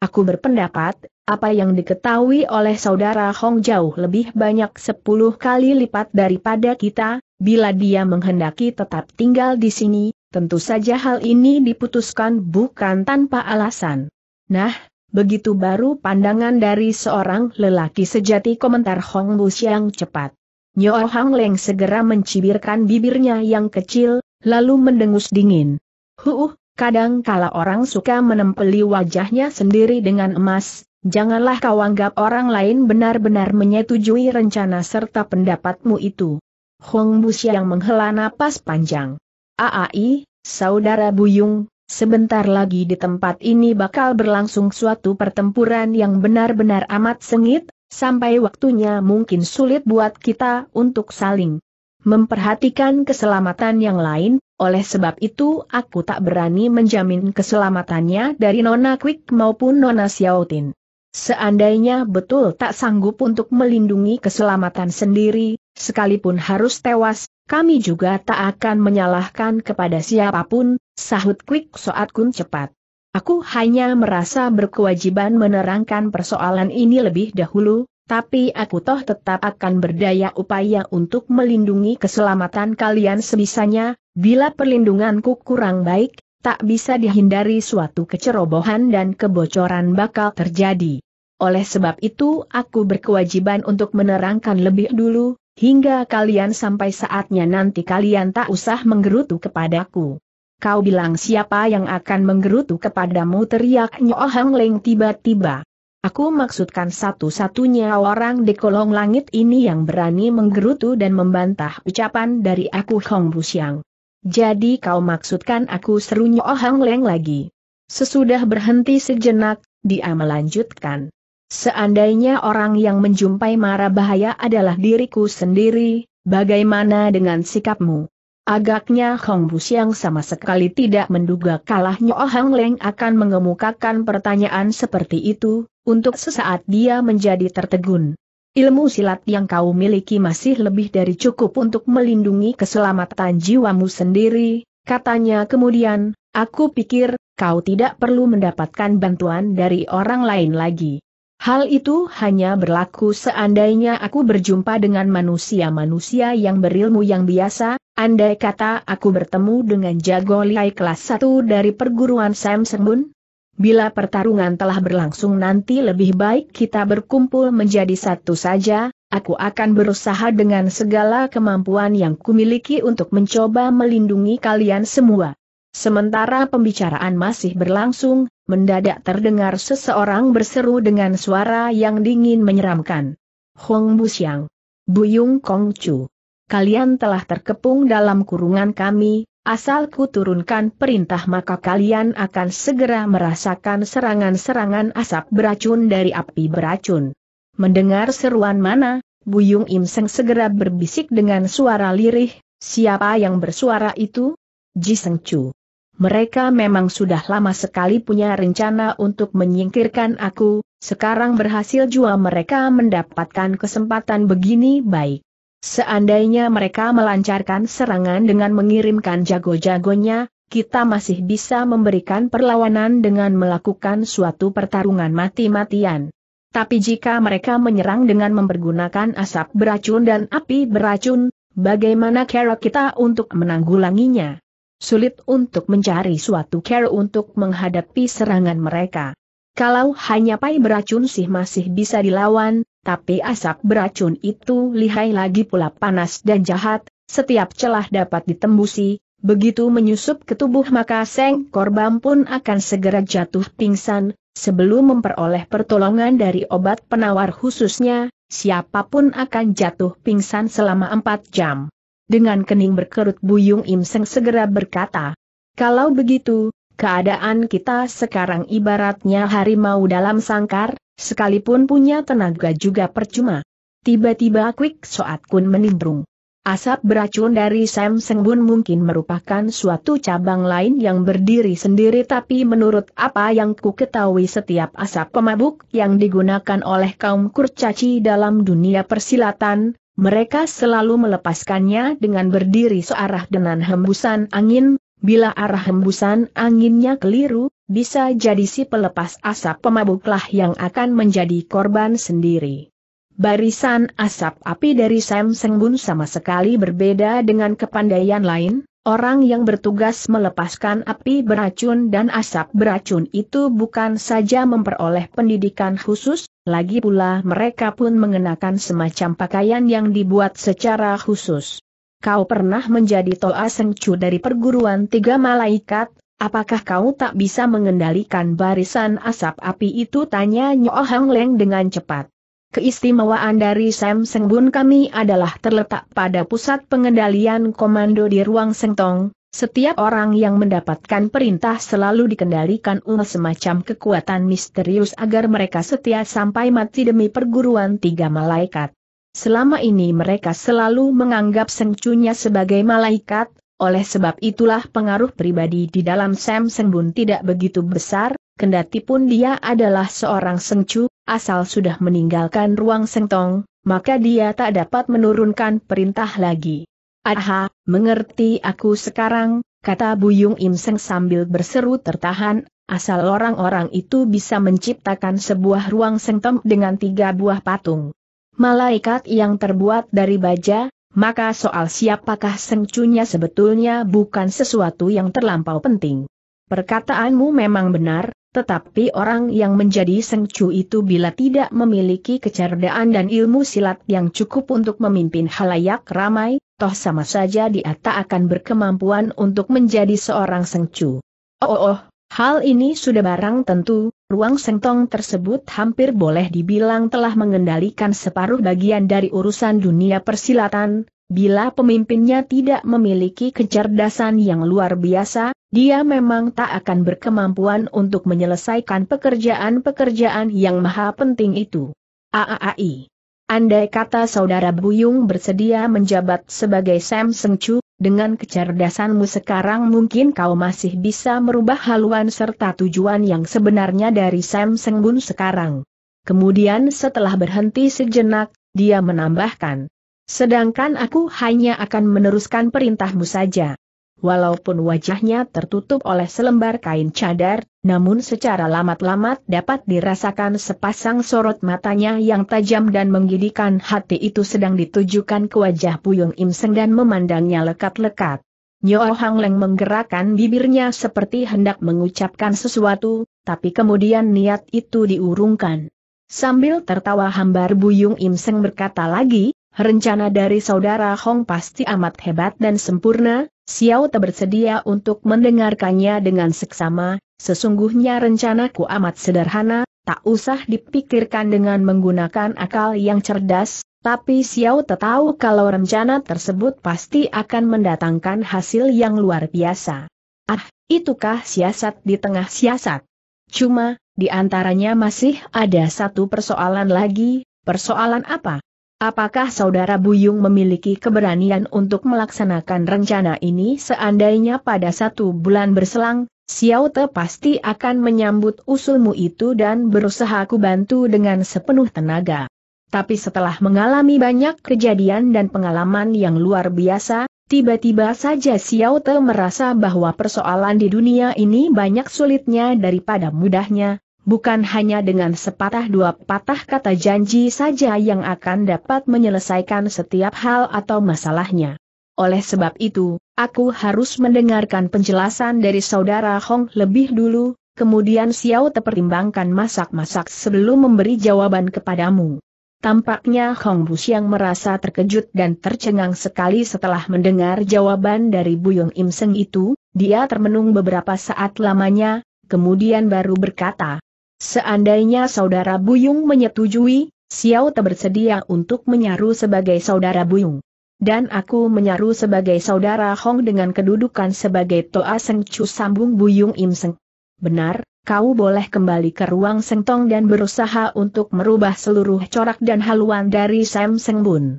Aku berpendapat, apa yang diketahui oleh saudara Hong jauh lebih banyak sepuluh kali lipat daripada kita, bila dia menghendaki tetap tinggal di sini, Tentu saja hal ini diputuskan bukan tanpa alasan. Nah, begitu baru pandangan dari seorang lelaki sejati komentar Hong Bus yang cepat. Nyo Hang Leng segera mencibirkan bibirnya yang kecil, lalu mendengus dingin. Huh, kadang kala orang suka menempeli wajahnya sendiri dengan emas, janganlah kau anggap orang lain benar-benar menyetujui rencana serta pendapatmu itu. Hong Bus yang menghela napas panjang. Aai, saudara Buyung, sebentar lagi di tempat ini bakal berlangsung suatu pertempuran yang benar-benar amat sengit, sampai waktunya mungkin sulit buat kita untuk saling memperhatikan keselamatan yang lain, oleh sebab itu aku tak berani menjamin keselamatannya dari Nona Quick maupun Nona Xiaotin. Seandainya betul tak sanggup untuk melindungi keselamatan sendiri, sekalipun harus tewas, kami juga tak akan menyalahkan kepada siapapun, sahut Quick Soat Kun cepat. Aku hanya merasa berkewajiban menerangkan persoalan ini lebih dahulu, tapi aku toh tetap akan berdaya upaya untuk melindungi keselamatan kalian sebisanya, bila perlindunganku kurang baik, tak bisa dihindari suatu kecerobohan dan kebocoran bakal terjadi. Oleh sebab itu aku berkewajiban untuk menerangkan lebih dulu, Hingga kalian sampai saatnya nanti kalian tak usah menggerutu kepadaku. Kau bilang siapa yang akan menggerutu kepadamu teriak Nyo Hang Leng tiba-tiba. Aku maksudkan satu-satunya orang di kolong langit ini yang berani menggerutu dan membantah ucapan dari aku Hong Busyang. Jadi kau maksudkan aku seru Nyo Hang Leng lagi. Sesudah berhenti sejenak, dia melanjutkan. Seandainya orang yang menjumpai mara bahaya adalah diriku sendiri, bagaimana dengan sikapmu? Agaknya Hong Bus yang sama sekali tidak menduga kalahnya Nyo Hang Leng akan mengemukakan pertanyaan seperti itu, untuk sesaat dia menjadi tertegun. Ilmu silat yang kau miliki masih lebih dari cukup untuk melindungi keselamatan jiwamu sendiri, katanya kemudian, aku pikir, kau tidak perlu mendapatkan bantuan dari orang lain lagi. Hal itu hanya berlaku seandainya aku berjumpa dengan manusia-manusia yang berilmu yang biasa, andai kata aku bertemu dengan jago liai kelas 1 dari perguruan Sam Sembun. Bila pertarungan telah berlangsung nanti lebih baik kita berkumpul menjadi satu saja, aku akan berusaha dengan segala kemampuan yang kumiliki untuk mencoba melindungi kalian semua. Sementara pembicaraan masih berlangsung, mendadak terdengar seseorang berseru dengan suara yang dingin menyeramkan. Hong Busiang, Buyung Kong Chu. Kalian telah terkepung dalam kurungan kami, asal ku turunkan perintah maka kalian akan segera merasakan serangan-serangan asap beracun dari api beracun. Mendengar seruan mana, Buyung Im Seng segera berbisik dengan suara lirih, siapa yang bersuara itu? Ji Seng Chu. Mereka memang sudah lama sekali punya rencana untuk menyingkirkan aku, sekarang berhasil jua mereka mendapatkan kesempatan begini baik. Seandainya mereka melancarkan serangan dengan mengirimkan jago-jagonya, kita masih bisa memberikan perlawanan dengan melakukan suatu pertarungan mati-matian. Tapi jika mereka menyerang dengan mempergunakan asap beracun dan api beracun, bagaimana cara kita untuk menanggulanginya? sulit untuk mencari suatu care untuk menghadapi serangan mereka. Kalau hanya pai beracun sih masih bisa dilawan, tapi asap beracun itu lihai lagi pula panas dan jahat, setiap celah dapat ditembusi, Begitu menyusup ke tubuh maka Seng korban pun akan segera jatuh pingsan, sebelum memperoleh pertolongan dari obat penawar khususnya, siapapun akan jatuh pingsan selama 4 jam dengan kening berkerut Buyung Im Seng segera berkata, kalau begitu, keadaan kita sekarang ibaratnya harimau dalam sangkar, sekalipun punya tenaga juga percuma. Tiba-tiba Kwik Soat Kun menimbrung. Asap beracun dari Sam Seng Bun mungkin merupakan suatu cabang lain yang berdiri sendiri tapi menurut apa yang ku ketahui setiap asap pemabuk yang digunakan oleh kaum kurcaci dalam dunia persilatan, mereka selalu melepaskannya dengan berdiri searah dengan hembusan angin, bila arah hembusan anginnya keliru, bisa jadi si pelepas asap pemabuklah yang akan menjadi korban sendiri. Barisan asap api dari Sam Sengbun sama sekali berbeda dengan kepandaian lain, Orang yang bertugas melepaskan api beracun dan asap beracun itu bukan saja memperoleh pendidikan khusus, lagi pula mereka pun mengenakan semacam pakaian yang dibuat secara khusus. Kau pernah menjadi Toa Sengcu dari perguruan tiga malaikat, apakah kau tak bisa mengendalikan barisan asap api itu tanya Nyo Hang Leng dengan cepat. Keistimewaan dari Sam Sengbun kami adalah terletak pada pusat pengendalian komando di ruang Sengtong, setiap orang yang mendapatkan perintah selalu dikendalikan oleh semacam kekuatan misterius agar mereka setia sampai mati demi perguruan tiga malaikat. Selama ini mereka selalu menganggap sengcunya sebagai malaikat, oleh sebab itulah pengaruh pribadi di dalam Sam Sengbun tidak begitu besar, kendati pun dia adalah seorang sengcu, asal sudah meninggalkan ruang sengtong, maka dia tak dapat menurunkan perintah lagi. Aha, mengerti aku sekarang, kata Buyung Im Seng sambil berseru tertahan, asal orang-orang itu bisa menciptakan sebuah ruang sengtong dengan tiga buah patung. Malaikat yang terbuat dari baja, maka soal siapakah sengcunya sebetulnya bukan sesuatu yang terlampau penting. Perkataanmu memang benar, tetapi orang yang menjadi sengcu itu bila tidak memiliki kecerdaan dan ilmu silat yang cukup untuk memimpin halayak ramai, toh sama saja dia tak akan berkemampuan untuk menjadi seorang sengcu. Oh, oh, oh hal ini sudah barang tentu, Ruang sengtong tersebut hampir boleh dibilang telah mengendalikan separuh bagian dari urusan dunia persilatan, bila pemimpinnya tidak memiliki kecerdasan yang luar biasa, dia memang tak akan berkemampuan untuk menyelesaikan pekerjaan-pekerjaan yang maha penting itu. AAAI Andai kata saudara Buyung bersedia menjabat sebagai Sam Sengcu, dengan kecerdasanmu sekarang mungkin kau masih bisa merubah haluan serta tujuan yang sebenarnya dari Sam Sengbun sekarang. Kemudian setelah berhenti sejenak, dia menambahkan. Sedangkan aku hanya akan meneruskan perintahmu saja. Walaupun wajahnya tertutup oleh selembar kain cadar, namun secara lamat-lamat dapat dirasakan sepasang sorot matanya yang tajam dan menggidikan hati itu sedang ditujukan ke wajah Puyung Im Seng dan memandangnya lekat-lekat. Nyo Hang Leng menggerakkan bibirnya seperti hendak mengucapkan sesuatu, tapi kemudian niat itu diurungkan. Sambil tertawa hambar Buyung Im Seng berkata lagi, rencana dari saudara Hong pasti amat hebat dan sempurna, Xiao Te bersedia untuk mendengarkannya dengan seksama, sesungguhnya rencanaku amat sederhana, tak usah dipikirkan dengan menggunakan akal yang cerdas, tapi Xiao Te tahu kalau rencana tersebut pasti akan mendatangkan hasil yang luar biasa. Ah, itukah siasat di tengah siasat? Cuma, di antaranya masih ada satu persoalan lagi, persoalan apa? Apakah saudara Buyung memiliki keberanian untuk melaksanakan rencana ini seandainya pada satu bulan berselang, Xiao Te pasti akan menyambut usulmu itu dan berusaha ku bantu dengan sepenuh tenaga. Tapi setelah mengalami banyak kejadian dan pengalaman yang luar biasa, tiba-tiba saja Xiao Te merasa bahwa persoalan di dunia ini banyak sulitnya daripada mudahnya, bukan hanya dengan sepatah dua patah kata janji saja yang akan dapat menyelesaikan setiap hal atau masalahnya. Oleh sebab itu, aku harus mendengarkan penjelasan dari saudara Hong lebih dulu, kemudian Xiao terpertimbangkan masak-masak sebelum memberi jawaban kepadamu. Tampaknya Hong Bus yang merasa terkejut dan tercengang sekali setelah mendengar jawaban dari Yong Im Seng itu, dia termenung beberapa saat lamanya, kemudian baru berkata, Seandainya saudara Buyung menyetujui, Xiao Te bersedia untuk menyaru sebagai saudara Buyung. Dan aku menyaru sebagai saudara Hong dengan kedudukan sebagai Toa Seng Chu sambung Buyung Im Seng. Benar, kau boleh kembali ke ruang Sengtong dan berusaha untuk merubah seluruh corak dan haluan dari Sam Seng Bun.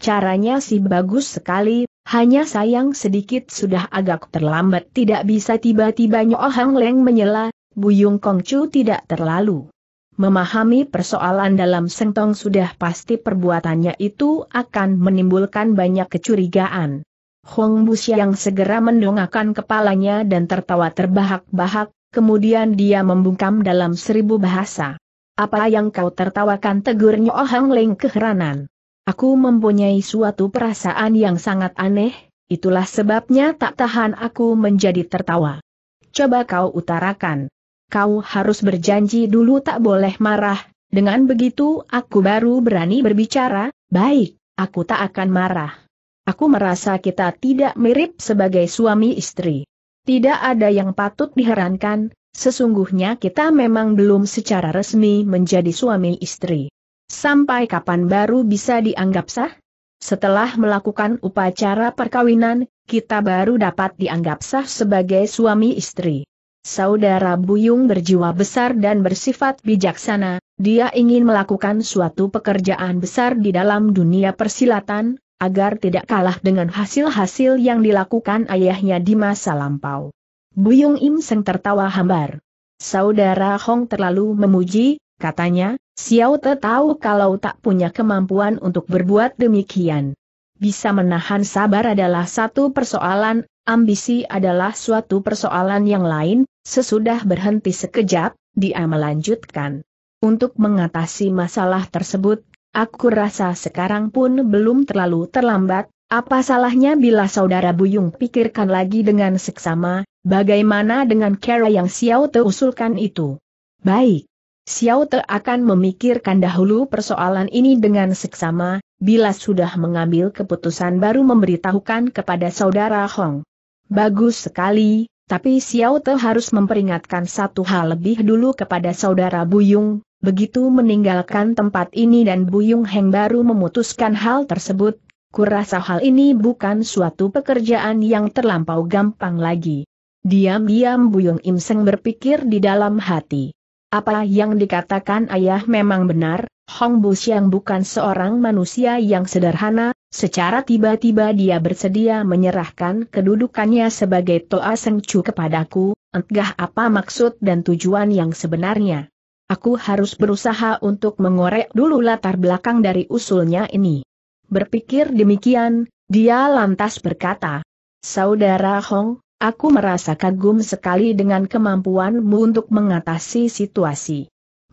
Caranya sih bagus sekali, hanya sayang sedikit sudah agak terlambat tidak bisa tiba-tiba Nyoh Hang Leng menyela, Buyung Kongcu tidak terlalu memahami persoalan dalam sengtong sudah pasti perbuatannya itu akan menimbulkan banyak kecurigaan. Hong Busya yang segera mendongakkan kepalanya dan tertawa terbahak-bahak, kemudian dia membungkam dalam seribu bahasa. Apa yang kau tertawakan tegurnya Oh Hang Leng keheranan. Aku mempunyai suatu perasaan yang sangat aneh, itulah sebabnya tak tahan aku menjadi tertawa. Coba kau utarakan kau harus berjanji dulu tak boleh marah, dengan begitu aku baru berani berbicara, baik, aku tak akan marah. Aku merasa kita tidak mirip sebagai suami istri. Tidak ada yang patut diherankan, sesungguhnya kita memang belum secara resmi menjadi suami istri. Sampai kapan baru bisa dianggap sah? Setelah melakukan upacara perkawinan, kita baru dapat dianggap sah sebagai suami istri. Saudara Buyung berjiwa besar dan bersifat bijaksana, dia ingin melakukan suatu pekerjaan besar di dalam dunia persilatan, agar tidak kalah dengan hasil-hasil yang dilakukan ayahnya di masa lampau. Buyung Im Seng tertawa hambar. Saudara Hong terlalu memuji, katanya, Xiao Te tahu kalau tak punya kemampuan untuk berbuat demikian. Bisa menahan sabar adalah satu persoalan, ambisi adalah suatu persoalan yang lain, Sesudah berhenti sekejap, dia melanjutkan. Untuk mengatasi masalah tersebut, aku rasa sekarang pun belum terlalu terlambat, apa salahnya bila saudara Buyung pikirkan lagi dengan seksama, bagaimana dengan cara yang Xiao Te usulkan itu? Baik. Xiao Te akan memikirkan dahulu persoalan ini dengan seksama, bila sudah mengambil keputusan baru memberitahukan kepada saudara Hong. Bagus sekali, tapi Xiao Te harus memperingatkan satu hal lebih dulu kepada saudara Buyung, begitu meninggalkan tempat ini dan Buyung Heng baru memutuskan hal tersebut, kurasa hal ini bukan suatu pekerjaan yang terlampau gampang lagi. Diam-diam Buyung Im Seng berpikir di dalam hati. Apa yang dikatakan ayah memang benar, Hong Bu Xiang bukan seorang manusia yang sederhana, Secara tiba-tiba dia bersedia menyerahkan kedudukannya sebagai Toa Sengcu kepadaku, entah apa maksud dan tujuan yang sebenarnya. Aku harus berusaha untuk mengorek dulu latar belakang dari usulnya ini. Berpikir demikian, dia lantas berkata, Saudara Hong, Aku merasa kagum sekali dengan kemampuanmu untuk mengatasi situasi.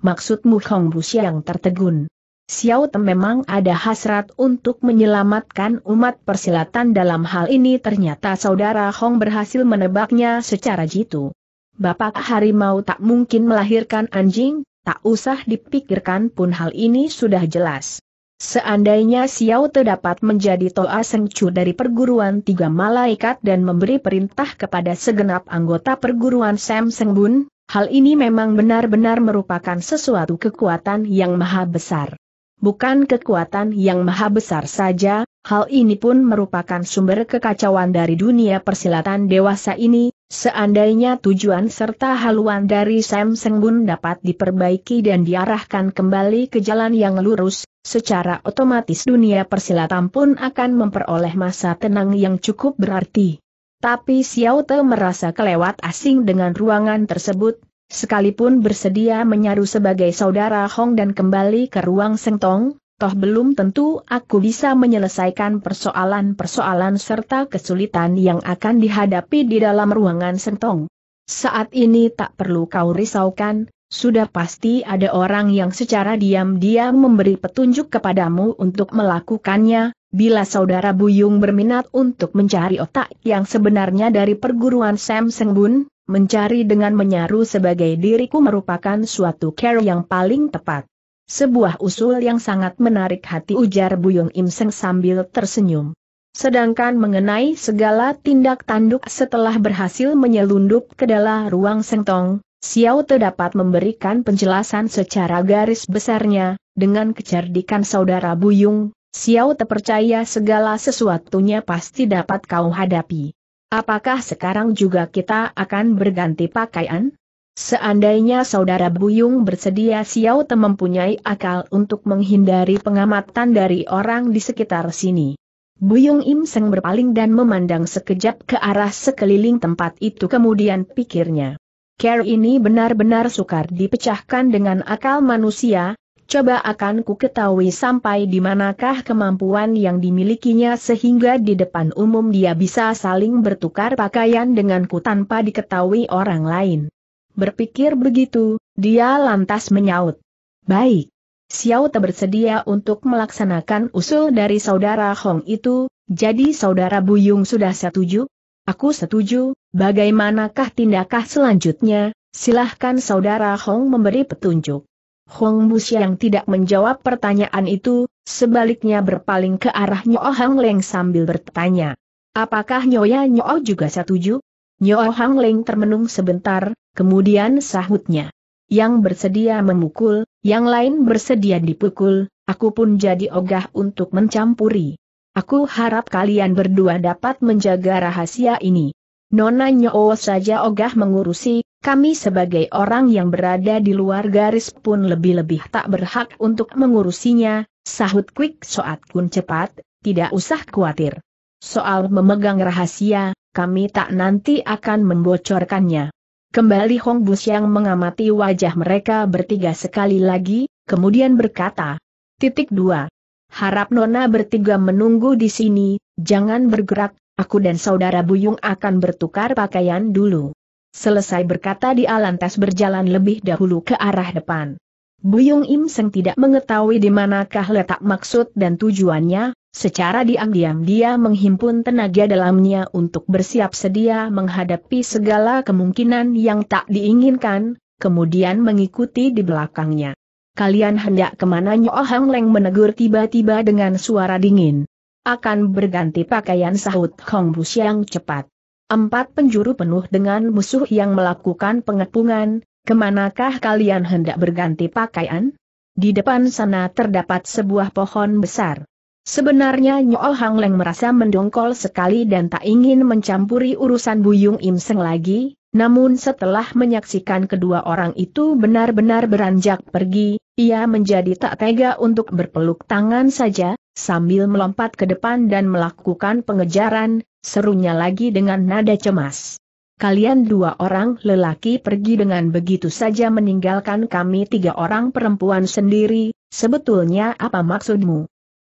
Maksudmu Hong Bu yang tertegun. Xiao Tem memang ada hasrat untuk menyelamatkan umat persilatan dalam hal ini ternyata saudara Hong berhasil menebaknya secara jitu. Bapak harimau tak mungkin melahirkan anjing, tak usah dipikirkan pun hal ini sudah jelas. Seandainya Xiao Te dapat menjadi Toa Sengcu dari perguruan tiga malaikat dan memberi perintah kepada segenap anggota perguruan Sam Sengbun, hal ini memang benar-benar merupakan sesuatu kekuatan yang maha besar bukan kekuatan yang maha besar saja, hal ini pun merupakan sumber kekacauan dari dunia persilatan dewasa ini, seandainya tujuan serta haluan dari Sam Sengbun dapat diperbaiki dan diarahkan kembali ke jalan yang lurus, secara otomatis dunia persilatan pun akan memperoleh masa tenang yang cukup berarti. Tapi Xiao Te merasa kelewat asing dengan ruangan tersebut, sekalipun bersedia menyaru sebagai saudara Hong dan kembali ke ruang sengtong, toh belum tentu aku bisa menyelesaikan persoalan-persoalan serta kesulitan yang akan dihadapi di dalam ruangan sengtong. Saat ini tak perlu kau risaukan, sudah pasti ada orang yang secara diam-diam memberi petunjuk kepadamu untuk melakukannya, bila saudara Buyung berminat untuk mencari otak yang sebenarnya dari perguruan Sam Bun, mencari dengan menyaru sebagai diriku merupakan suatu care yang paling tepat. Sebuah usul yang sangat menarik hati ujar Buyung Im Seng sambil tersenyum. Sedangkan mengenai segala tindak tanduk setelah berhasil menyelundup ke dalam ruang sengtong, Xiao Te dapat memberikan penjelasan secara garis besarnya, dengan kecerdikan saudara Buyung, Xiao terpercaya segala sesuatunya pasti dapat kau hadapi. Apakah sekarang juga kita akan berganti pakaian? Seandainya saudara Buyung bersedia Xiao Te mempunyai akal untuk menghindari pengamatan dari orang di sekitar sini. Buyung Im Seng berpaling dan memandang sekejap ke arah sekeliling tempat itu kemudian pikirnya. Care ini benar-benar sukar dipecahkan dengan akal manusia, coba akan ku ketahui sampai di manakah kemampuan yang dimilikinya sehingga di depan umum dia bisa saling bertukar pakaian denganku tanpa diketahui orang lain. Berpikir begitu, dia lantas menyaut. Baik. Xiao Te bersedia untuk melaksanakan usul dari saudara Hong itu, jadi saudara Buyung sudah setuju? Aku setuju, bagaimanakah tindakah selanjutnya, silahkan saudara Hong memberi petunjuk. Hong yang tidak menjawab pertanyaan itu, sebaliknya berpaling ke arah Nyo Hang Leng sambil bertanya. Apakah Nyoya Nyo juga setuju? Nyo Hang Leng termenung sebentar, kemudian sahutnya. Yang bersedia memukul, yang lain bersedia dipukul, aku pun jadi ogah untuk mencampuri. Aku harap kalian berdua dapat menjaga rahasia ini. Nona Nyo saja ogah mengurusi, kami sebagai orang yang berada di luar garis pun lebih-lebih tak berhak untuk mengurusinya, sahut Quick Soat Kun cepat, tidak usah khawatir. Soal memegang rahasia, kami tak nanti akan membocorkannya. Kembali Hong Bus yang mengamati wajah mereka bertiga sekali lagi, kemudian berkata, titik dua. Harap Nona bertiga menunggu di sini, jangan bergerak, aku dan saudara Buyung akan bertukar pakaian dulu. Selesai berkata di lantas berjalan lebih dahulu ke arah depan. Buyung Im Seng tidak mengetahui di manakah letak maksud dan tujuannya, secara diam-diam dia menghimpun tenaga dalamnya untuk bersiap sedia menghadapi segala kemungkinan yang tak diinginkan, kemudian mengikuti di belakangnya. Kalian hendak kemana Nyoh Hang Leng menegur tiba-tiba dengan suara dingin. Akan berganti pakaian sahut Hong yang cepat. Empat penjuru penuh dengan musuh yang melakukan pengepungan, kemanakah kalian hendak berganti pakaian? Di depan sana terdapat sebuah pohon besar. Sebenarnya Nyoh Hang Leng merasa mendongkol sekali dan tak ingin mencampuri urusan Buyung Im Seng lagi, namun setelah menyaksikan kedua orang itu benar-benar beranjak pergi, ia menjadi tak tega untuk berpeluk tangan saja, sambil melompat ke depan dan melakukan pengejaran, serunya lagi dengan nada cemas. Kalian dua orang lelaki pergi dengan begitu saja meninggalkan kami tiga orang perempuan sendiri, sebetulnya apa maksudmu?